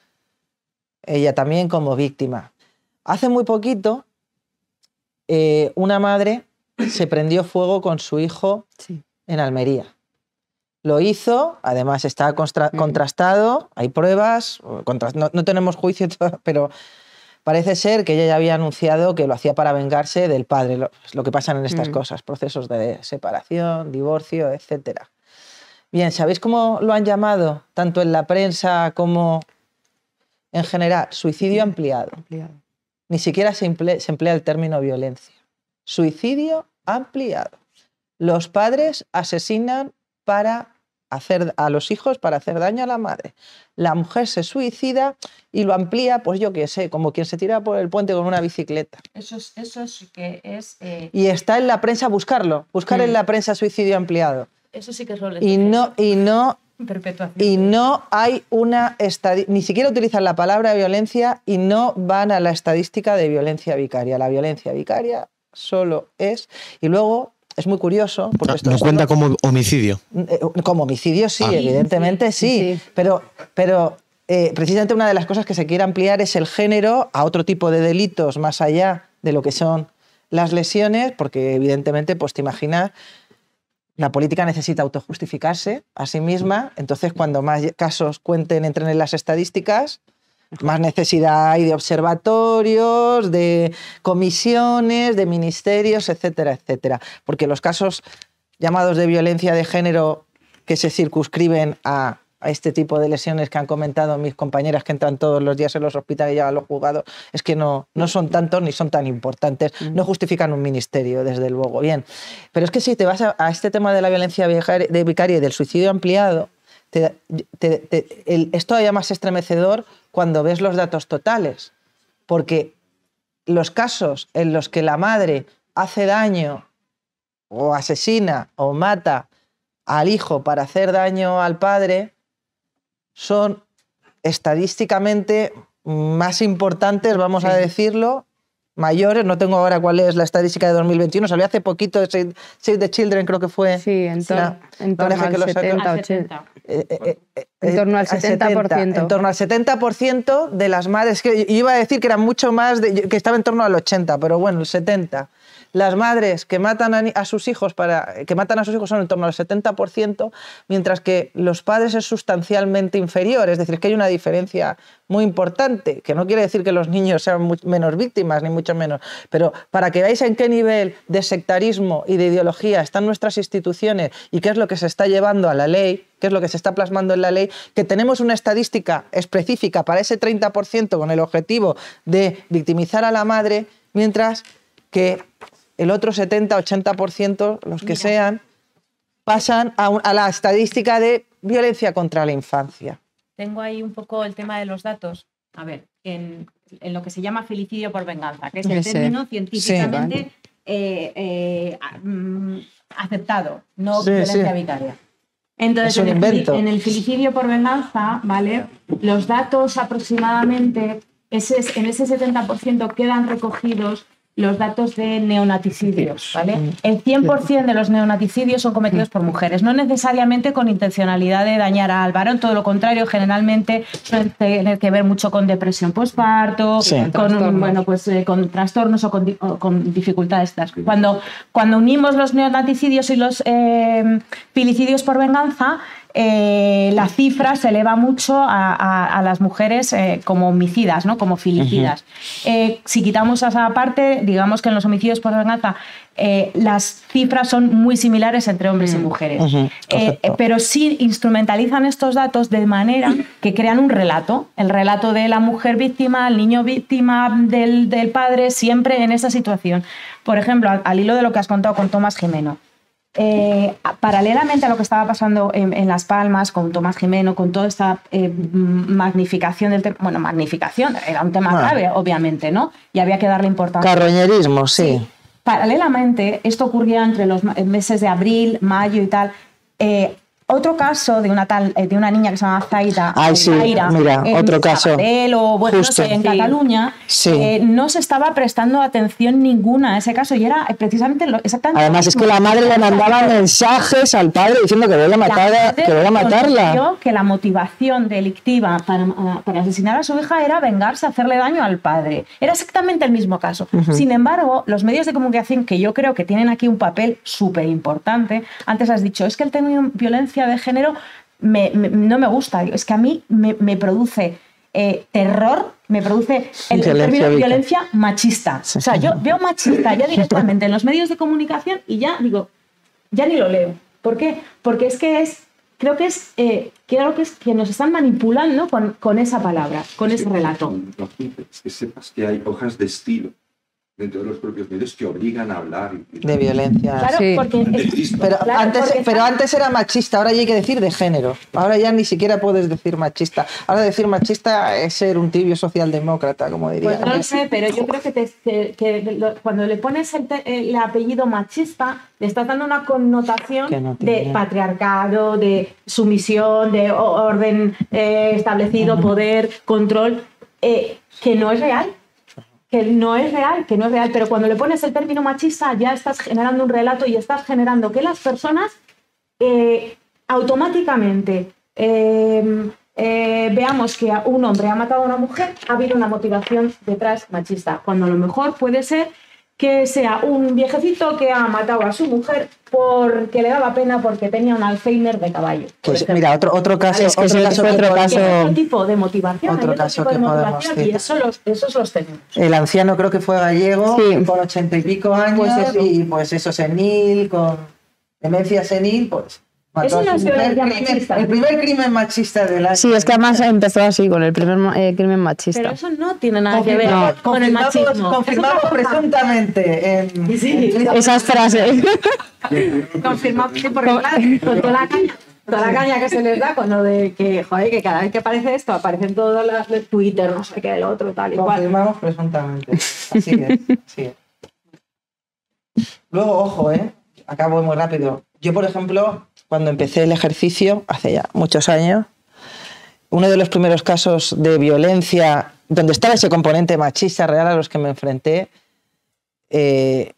ella también como víctima. Hace muy poquito, eh, una madre se prendió fuego con su hijo sí en Almería. Lo hizo, además está contrastado, hay pruebas, no, tenemos juicio, pero parece ser que ella ya había anunciado que lo hacía para vengarse del padre, lo, pues, que pasan en estas mm. cosas, procesos de separación, divorcio, etc. Bien, ¿sabéis cómo lo han llamado, tanto en la prensa como en general? Suicidio ampliado. Ni siquiera se emplea el término violencia. Suicidio ampliado. Los padres asesinan para hacer a los hijos para hacer daño a la madre. La mujer se suicida y lo amplía, pues yo qué sé, como quien se tira por el puente con una bicicleta. Eso sí que es. Eh, y está en la prensa buscarlo, buscar en mm. la prensa suicidio ampliado. Eso sí que es lo Y no, y no. Y no hay una estadística, ni siquiera utilizan la palabra violencia y no van a la estadística de violencia vicaria. La violencia vicaria solo es. Y luego es muy curioso. Porque ah, no, cuenta como homicidio. Mm, eh, como homicidio sí, ah. evidentemente sí, Pero, pero eh, precisamente una de las cosas que se quiere ampliar es el género a otro tipo de delitos más allá de lo que son las lesiones, porque evidentemente, pues te imaginas, la política necesita autojustificarse a sí misma, entonces cuando más casos cuenten, entren en las estadísticas, más necesidad hay de observatorios, de comisiones, de ministerios, etcétera, etcétera. Porque los casos llamados de violencia de género que se circunscriben a este tipo de lesiones que han comentado mis compañeras que entran todos los días en los hospitales y a los juzgados, es que no, no son tantos ni son tan importantes, mm. no justifican un ministerio, desde luego. Bien, pero es que si te vas a, a este tema de la violencia de vicaria y del suicidio ampliado, te, es todavía más estremecedor cuando ves los datos totales, porque los casos en los que la madre hace daño o asesina o mata al hijo para hacer daño al padre son estadísticamente más importantes, vamos a decirlo, mayores, no tengo ahora cuál es la estadística de 2021, salió hace poquito Save, the Children, creo que fue. Sí, en, eh, eh, eh, en torno al 70, en torno al 70%. de las madres, que iba a decir que era mucho más, que estaba en torno al 80, pero bueno, el 70. Las madres que matan a, sus hijos para que matan a sus hijos son en torno al 70%, mientras que los padres es sustancialmente inferior, es decir, que hay una diferencia muy importante, que no quiere decir que los niños sean menos víctimas ni mucho menos, pero para que veáis en qué nivel de sectarismo y de ideología están nuestras instituciones y qué es lo que se está llevando a la ley, qué es lo que se está plasmando en la ley, que tenemos una estadística específica para ese 30% con el objetivo de victimizar a la madre, mientras que el otro 70, 80%, los que sean, pasan a, la estadística de violencia contra la infancia. Tengo ahí un poco el tema de los datos. A ver, en, lo que se llama felicidio por venganza, que es el término científicamente eh, eh, mm, aceptado, no violencia Entonces, en el, en el, felicidio por venganza, ¿vale? Los datos aproximadamente, ese, en ese 70% quedan recogidos los datos de neonaticidios. ¿vale? El 100% de los neonaticidios son cometidos por mujeres, no necesariamente con intencionalidad de dañar al varón, todo lo contrario, generalmente suele tener que ver mucho con depresión postparto, con, bueno, pues, eh, con trastornos o con, dificultades. Cuando, cuando unimos los neonaticidios y los eh, filicidios por venganza, eh, la cifra se eleva mucho a, las mujeres eh, como homicidas, ¿no? como filicidas. Eh, si quitamos esa parte, digamos que en los homicidios por venganza las cifras son muy similares entre hombres y mm. mujeres. pero sí instrumentalizan estos datos de manera que crean un relato. El relato de la mujer víctima, el niño víctima del, padre, siempre en esa situación. Por ejemplo, al, al hilo de lo que has contado con Tomás Jimeno. Eh, paralelamente a lo que estaba pasando en, Las Palmas con Tomás Jimeno, con toda esta eh, magnificación del tema, bueno, magnificación, era un tema clave grave, obviamente, ¿no? Y había que darle importancia. Carroñerismo, sí. Paralelamente, esto ocurría entre los meses de abril, mayo y tal. Eh, otro caso de una tal, eh, de una niña que se llama Zaida mira, otro caso. O, bueno, en Cataluña, eh, no se estaba prestando atención ninguna a ese caso y era eh, precisamente lo, exactamente Además es que la madre le mandaba mensajes al padre diciendo que voy a, matar, a matarla. que la motivación delictiva ah, para, asesinar a su hija era vengarse, hacerle daño al padre. Era exactamente el mismo caso. Sin embargo, los medios de comunicación que yo creo que tienen aquí un papel súper importante, antes has dicho, es que el tenía violencia de género no me gusta. Es que a mí me, produce terror, me produce el, término violencia machista. O sea, yo veo machista ya directamente en los medios de comunicación y ya digo, ya ni lo leo. ¿Por qué? Porque es que es, creo que es, creo que es que nos están manipulando con, esa palabra, con ese relato. es que sepas que hay hojas de estilo dentro de los propios medios que obligan a hablar. de violencia. pero, antes, era machista, ahora ya hay que decir de género. Ahora ya ni siquiera puedes decir machista. Ahora decir machista es ser un tibio socialdemócrata, como diría. Pues no sé, pero yo creo que, cuando le pones el, apellido machista, le estás dando una connotación de patriarcado, de sumisión, de orden eh, establecido, poder, control, eh, que no es real que no es real, que no es real, pero cuando le pones el término machista ya estás generando un relato y estás generando que las personas eh, automáticamente eh, eh, veamos que un hombre ha matado a una mujer, ha habido una motivación detrás machista, cuando a lo mejor puede ser que sea un viejecito que ha matado a su mujer porque le daba pena porque tenía un Alzheimer de caballo. Pues mira, otro, otro caso, es que otro, caso, otro, otro caso, tipo de motivación. Otro, caso que podemos y esos los tenemos. El anciano creo que fue gallego con ochenta y pico pues años y pues eso senil, con demencia senil, pues el, primer crimen, machista de la. Sí, es que además empezó así, con el primer eh, crimen machista. Pero eso no tiene nada que ver con el machismo. Confirmamos presuntamente en, esas frases. confirmamos, por el con toda la caña, toda la caña que se les da cuando de que, joder, que cada vez que aparece esto, aparecen todas las de Twitter, no sé qué, el otro, tal y cual. Confirmamos presuntamente. Así es, sí Luego, ojo, ¿eh? Acabo muy rápido. Yo, por ejemplo, cuando empecé el ejercicio, hace ya muchos años, uno de los primeros casos de violencia donde estaba ese componente machista real a los que me enfrenté, eh,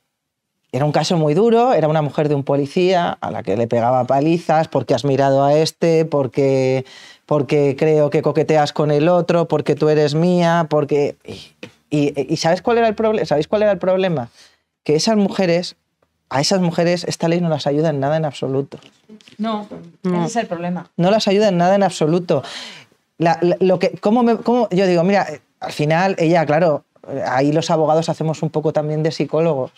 era un caso muy duro, era una mujer de un policía a la que le pegaba palizas porque has mirado a este, porque, porque creo que coqueteas con el otro, porque tú eres mía, porque... Y, ¿sabes cuál era el ¿sabéis cuál era el problema? Que esas mujeres a esas mujeres esta ley no las ayuda en nada en absoluto. No, ese es el problema. No las ayuda en nada en absoluto. lo que, ¿cómo me, yo digo, mira, al final ella, claro, ahí los abogados hacemos un poco también de psicólogos.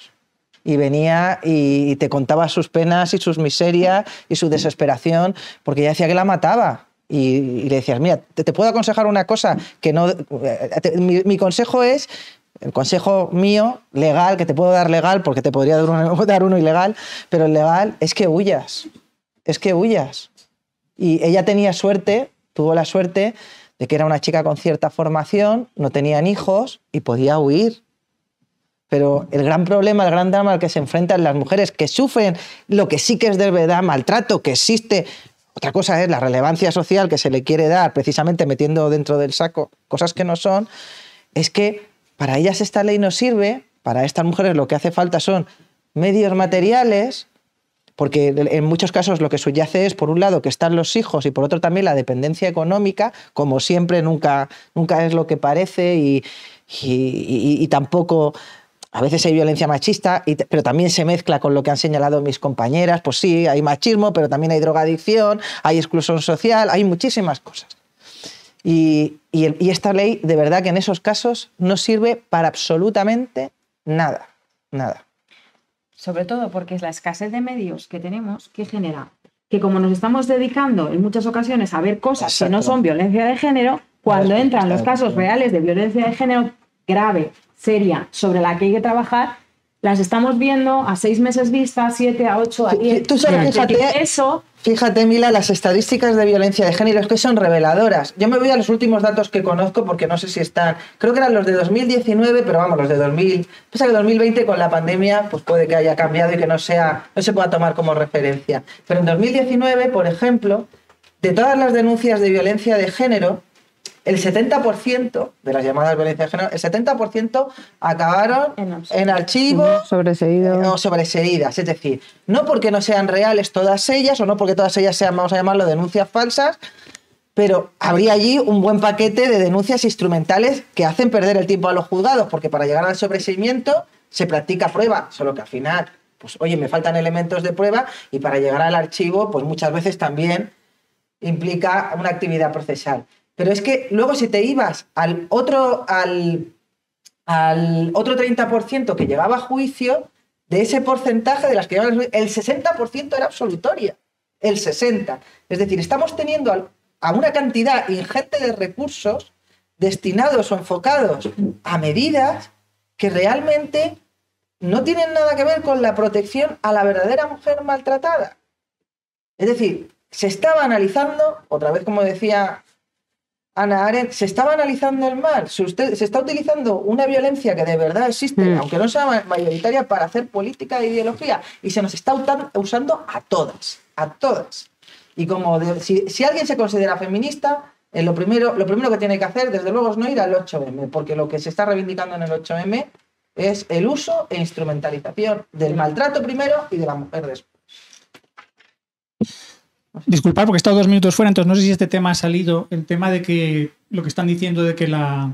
Y venía y te contaba sus penas y sus miserias y su desesperación, porque ella decía que la mataba. Y, le decías, mira, te, puedo aconsejar una cosa, que no... Eh, mi consejo es el consejo mío, legal, que te puedo dar legal, porque te podría dar uno, ilegal, pero el legal es que huyas. Es que huyas. Y ella tenía suerte, tuvo la suerte de que era una chica con cierta formación, no tenían hijos y podía huir. Pero el gran problema, el gran drama al que se enfrentan las mujeres que sufren lo que sí que es de verdad maltrato, que existe. Otra cosa es la relevancia social que se le quiere dar, precisamente metiendo dentro del saco cosas que no son, es que para ellas esta ley no sirve, para estas mujeres lo que hace falta son medios materiales, porque en muchos casos lo que subyace es, por un lado, que están los hijos y por otro también la dependencia económica, como siempre, nunca, nunca es lo que parece y tampoco... A veces hay violencia machista, pero también se mezcla con lo que han señalado mis compañeras. Pues sí, hay machismo, pero también hay drogadicción, hay exclusión social, hay muchísimas cosas. Y, esta ley, de verdad que en esos casos no sirve para absolutamente nada, nada. Sobre todo porque es la escasez de medios que tenemos que genera que como nos estamos dedicando en muchas ocasiones a ver cosas que no son violencia de género, cuando entran los casos reales de violencia de género grave, seria, sobre la que hay que trabajar, las estamos viendo a seis meses vista, siete, a ocho, a diez. Tú fíjate, eso... fíjate, Mila, las estadísticas de violencia de género es que son reveladoras. Yo me voy a los últimos datos que conozco porque no sé si están. Creo que eran los de 2019, pero vamos, los de 2000. Pasa que 2020 con la pandemia, pues puede que haya cambiado y que no sea, no se pueda tomar como referencia. Pero en 2019, por ejemplo, de todas las denuncias de violencia de género, el 70% de las llamadas de violencia de género, el 70% acabaron en, archivo archivos eh, o sobreseídas. Es decir, no porque no sean reales todas ellas o no porque todas ellas sean, vamos a llamarlo, denuncias falsas, pero habría allí un buen paquete de denuncias instrumentales que hacen perder el tiempo a los juzgados, porque para llegar al sobreseimiento se practica prueba, solo que al final, pues oye, me faltan elementos de prueba y para llegar al archivo, pues muchas veces también implica una actividad procesal. Pero es que luego si te ibas al otro, al, al otro 30% que llevaba a juicio, de ese porcentaje de las que llevaban el 60% era absolutoria. El 60%. Es decir, estamos teniendo a una cantidad ingente de recursos destinados o enfocados a medidas que realmente no tienen nada que ver con la protección a la verdadera mujer maltratada. Es decir, se estaba analizando, otra vez como decía Ana Arendt, se estaba analizando el mal, se, se, está utilizando una violencia que de verdad existe, mm. aunque no sea mayoritaria, para hacer política de ideología, y se nos está usando a todas, a todas. Y como si, alguien se considera feminista, eh, lo, primero, lo primero que tiene que hacer, desde luego, es no ir al 8M, porque lo que se está reivindicando en el 8M es el uso e instrumentalización del maltrato primero y de la mujer después. Disculpad porque he estado dos minutos fuera, entonces no sé si este tema ha salido, el tema de que lo que están diciendo de que la,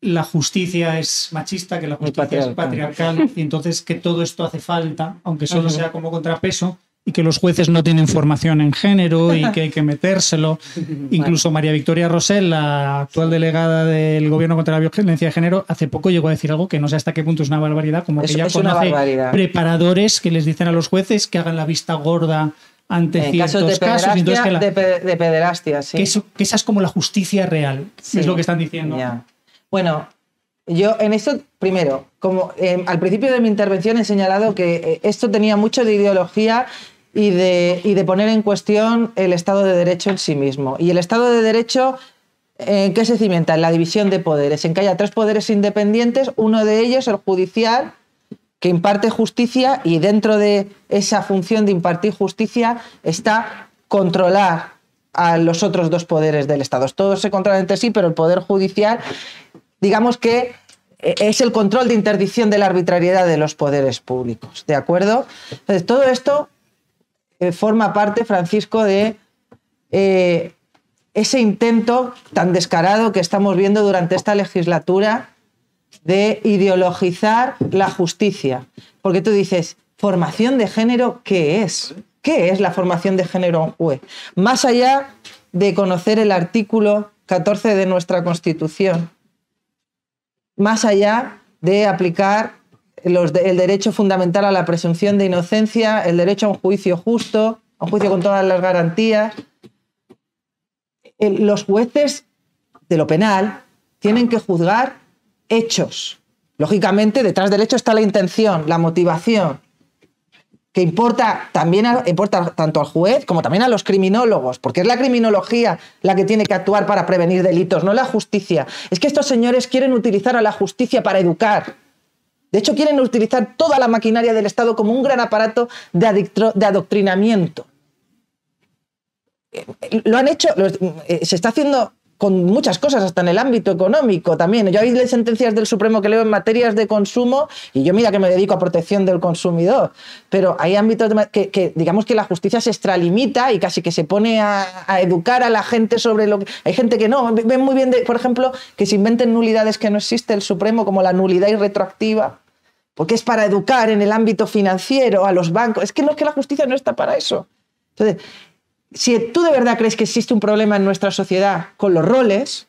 la justicia es machista, que la justicia es patriarcal, y entonces que todo esto hace falta, aunque solo sea como contrapeso, y que los jueces no tienen formación en género y que hay que metérselo. Incluso María Victoria Rosell, la actual delegada del Gobierno contra la Violencia de Género, hace poco llegó a decir algo que no sé hasta qué punto es una barbaridad, como que ya conoce preparadores que les dicen a los jueces que hagan la vista gorda en casos. De casos de, pederastia, sí. Que, esa es como la justicia real, es lo que están diciendo. Bueno, yo en esto, primero, como em, al principio de mi intervención he señalado que eh, esto tenía mucho de ideología y de, y de poner en cuestión el Estado de Derecho en sí mismo. Y el Estado de Derecho eh, ¿En qué se cimenta? En la división de poderes, en que haya tres poderes independientes, uno de ellos, el judicial, que imparte justicia y dentro de esa función de impartir justicia está controlar a los otros dos poderes del Estado. Todos se controlan entre sí, pero el Poder Judicial, digamos que eh, es el control de interdicción de la arbitrariedad de los poderes públicos. ¿De acuerdo? Entonces, todo esto eh, forma parte, Francisco, de eh, ese intento tan descarado que estamos viendo durante esta legislatura de ideologizar la justicia. Porque tú dices, formación de género, ¿qué es? ¿Qué es la formación de género Más allá de conocer el artículo 14 de nuestra Constitución, más allá de aplicar el derecho fundamental a la presunción de inocencia, el derecho a un juicio justo, a un juicio con todas las garantías, eh, los jueces de lo penal tienen que juzgar hechos. Lógicamente, detrás del hecho está la intención, la motivación, que importa también importa tanto al juez como también a los criminólogos, porque es la criminología la que tiene que actuar para prevenir delitos, no la justicia. Es que estos señores quieren utilizar a la justicia para educar. De hecho, quieren utilizar toda la maquinaria del Estado como un gran aparato de adoctrinamiento. Eh, eh, lo han hecho, eh, se está haciendo con muchas cosas, hasta en el ámbito económico también. Yo hay sentencias del Supremo que leo en materias de consumo y yo mira que me dedico a protección del consumidor, pero hay ámbitos que, digamos que la justicia se extralimita y casi que se pone a, educar a la gente sobre lo que... Hay gente que no, ven muy bien, de, por ejemplo, que se inventen nulidades que no existe el Supremo, como la nulidad irretroactiva porque es para educar en el ámbito financiero a los bancos. Es que no es que la justicia no está para eso. Entonces, si tú de verdad crees que existe un problema en nuestra sociedad con los roles,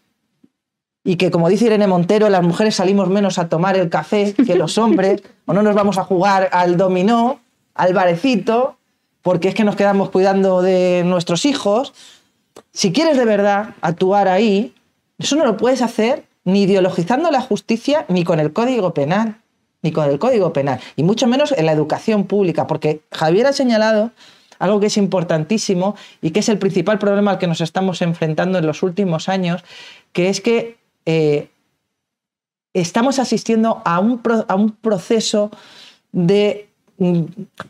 y que como dice Irene Montero, las mujeres salimos menos a tomar el café que los hombres, o no nos vamos a jugar al dominó, al barecito, porque es que nos quedamos cuidando de nuestros hijos. Si quieres de verdad actuar ahí, eso no lo puedes hacer ni ideologizando la justicia, ni con el Código Penal, ni con el Código Penal, y mucho menos en la educación pública, porque Javier ha señalado algo que es importantísimo y que es el principal problema al que nos estamos enfrentando en los últimos años, que es que eh, estamos asistiendo a un, a un proceso de mm,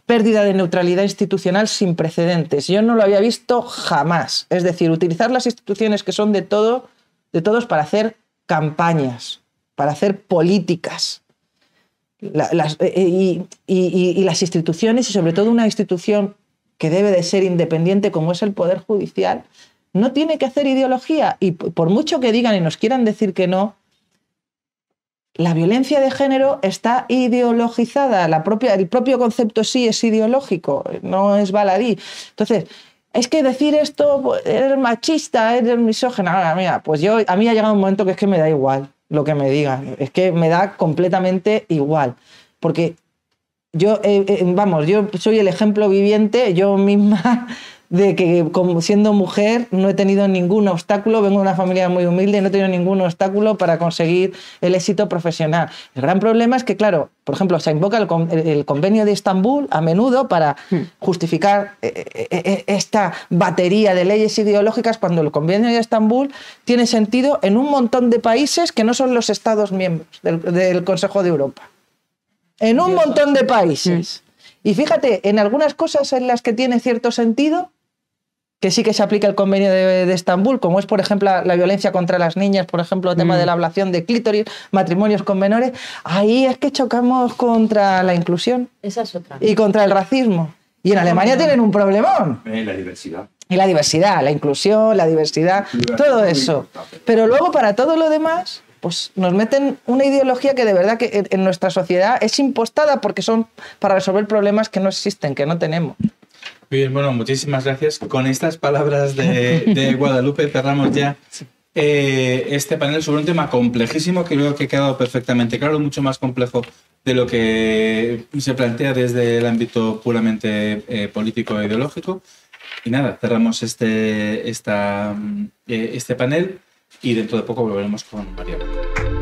pérdida de neutralidad institucional sin precedentes. Yo no lo había visto jamás. Es decir, utilizar las instituciones que son de, todo, de todos para hacer campañas, para hacer políticas. Eh, eh, y, las instituciones, y sobre todo una institución que debe de ser independiente como es el Poder Judicial, no tiene que hacer ideología. Y por mucho que digan y nos quieran decir que no, la violencia de género está ideologizada. La propia, el propio concepto sí es ideológico, no es baladí. Entonces, es que decir esto, pues, eres machista, eres misógena. pues yo, a mí ha llegado un momento que es que me da igual lo que me digan. Es que me da completamente igual. Porque yo, eh, eh, vamos, yo soy el ejemplo viviente, yo misma, de que como siendo mujer no he tenido ningún obstáculo, vengo de una familia muy humilde, no he tenido ningún obstáculo para conseguir el éxito profesional. El gran problema es que, claro, por ejemplo, se invoca el, convenio de Estambul a menudo para hmm. justificar eh, esta batería de leyes ideológicas cuando el convenio de Estambul tiene sentido en un montón de países que no son los Estados miembros del Consejo de Europa en un montón de países. Y fíjate, en algunas cosas en las que tiene cierto sentido, que sí que se aplica el convenio de, Estambul, como es, por ejemplo, la, violencia contra las niñas, por ejemplo, el tema mm. de la ablación de clítoris, matrimonios con menores, ahí es que chocamos contra la inclusión. Esa es otra. Y contra el racismo. Y en ah, Alemania tienen un problemón. Y eh, la diversidad. Y la diversidad, la inclusión, la diversidad, todo eso. Pero luego para todo lo demás, pues nos meten una ideología que de verdad que en nuestra sociedad es impostada porque son para resolver problemas que no existen, que no tenemos. Muy bien, bueno, muchísimas gracias. Con estas palabras de, Guadalupe cerramos ya eh, este panel sobre un tema complejísimo que creo que ha quedado perfectamente claro, mucho más complejo de lo que se plantea desde el ámbito puramente eh, político e ideológico. Y nada, cerramos este, eh, este panel y dentro de poco volveremos con María.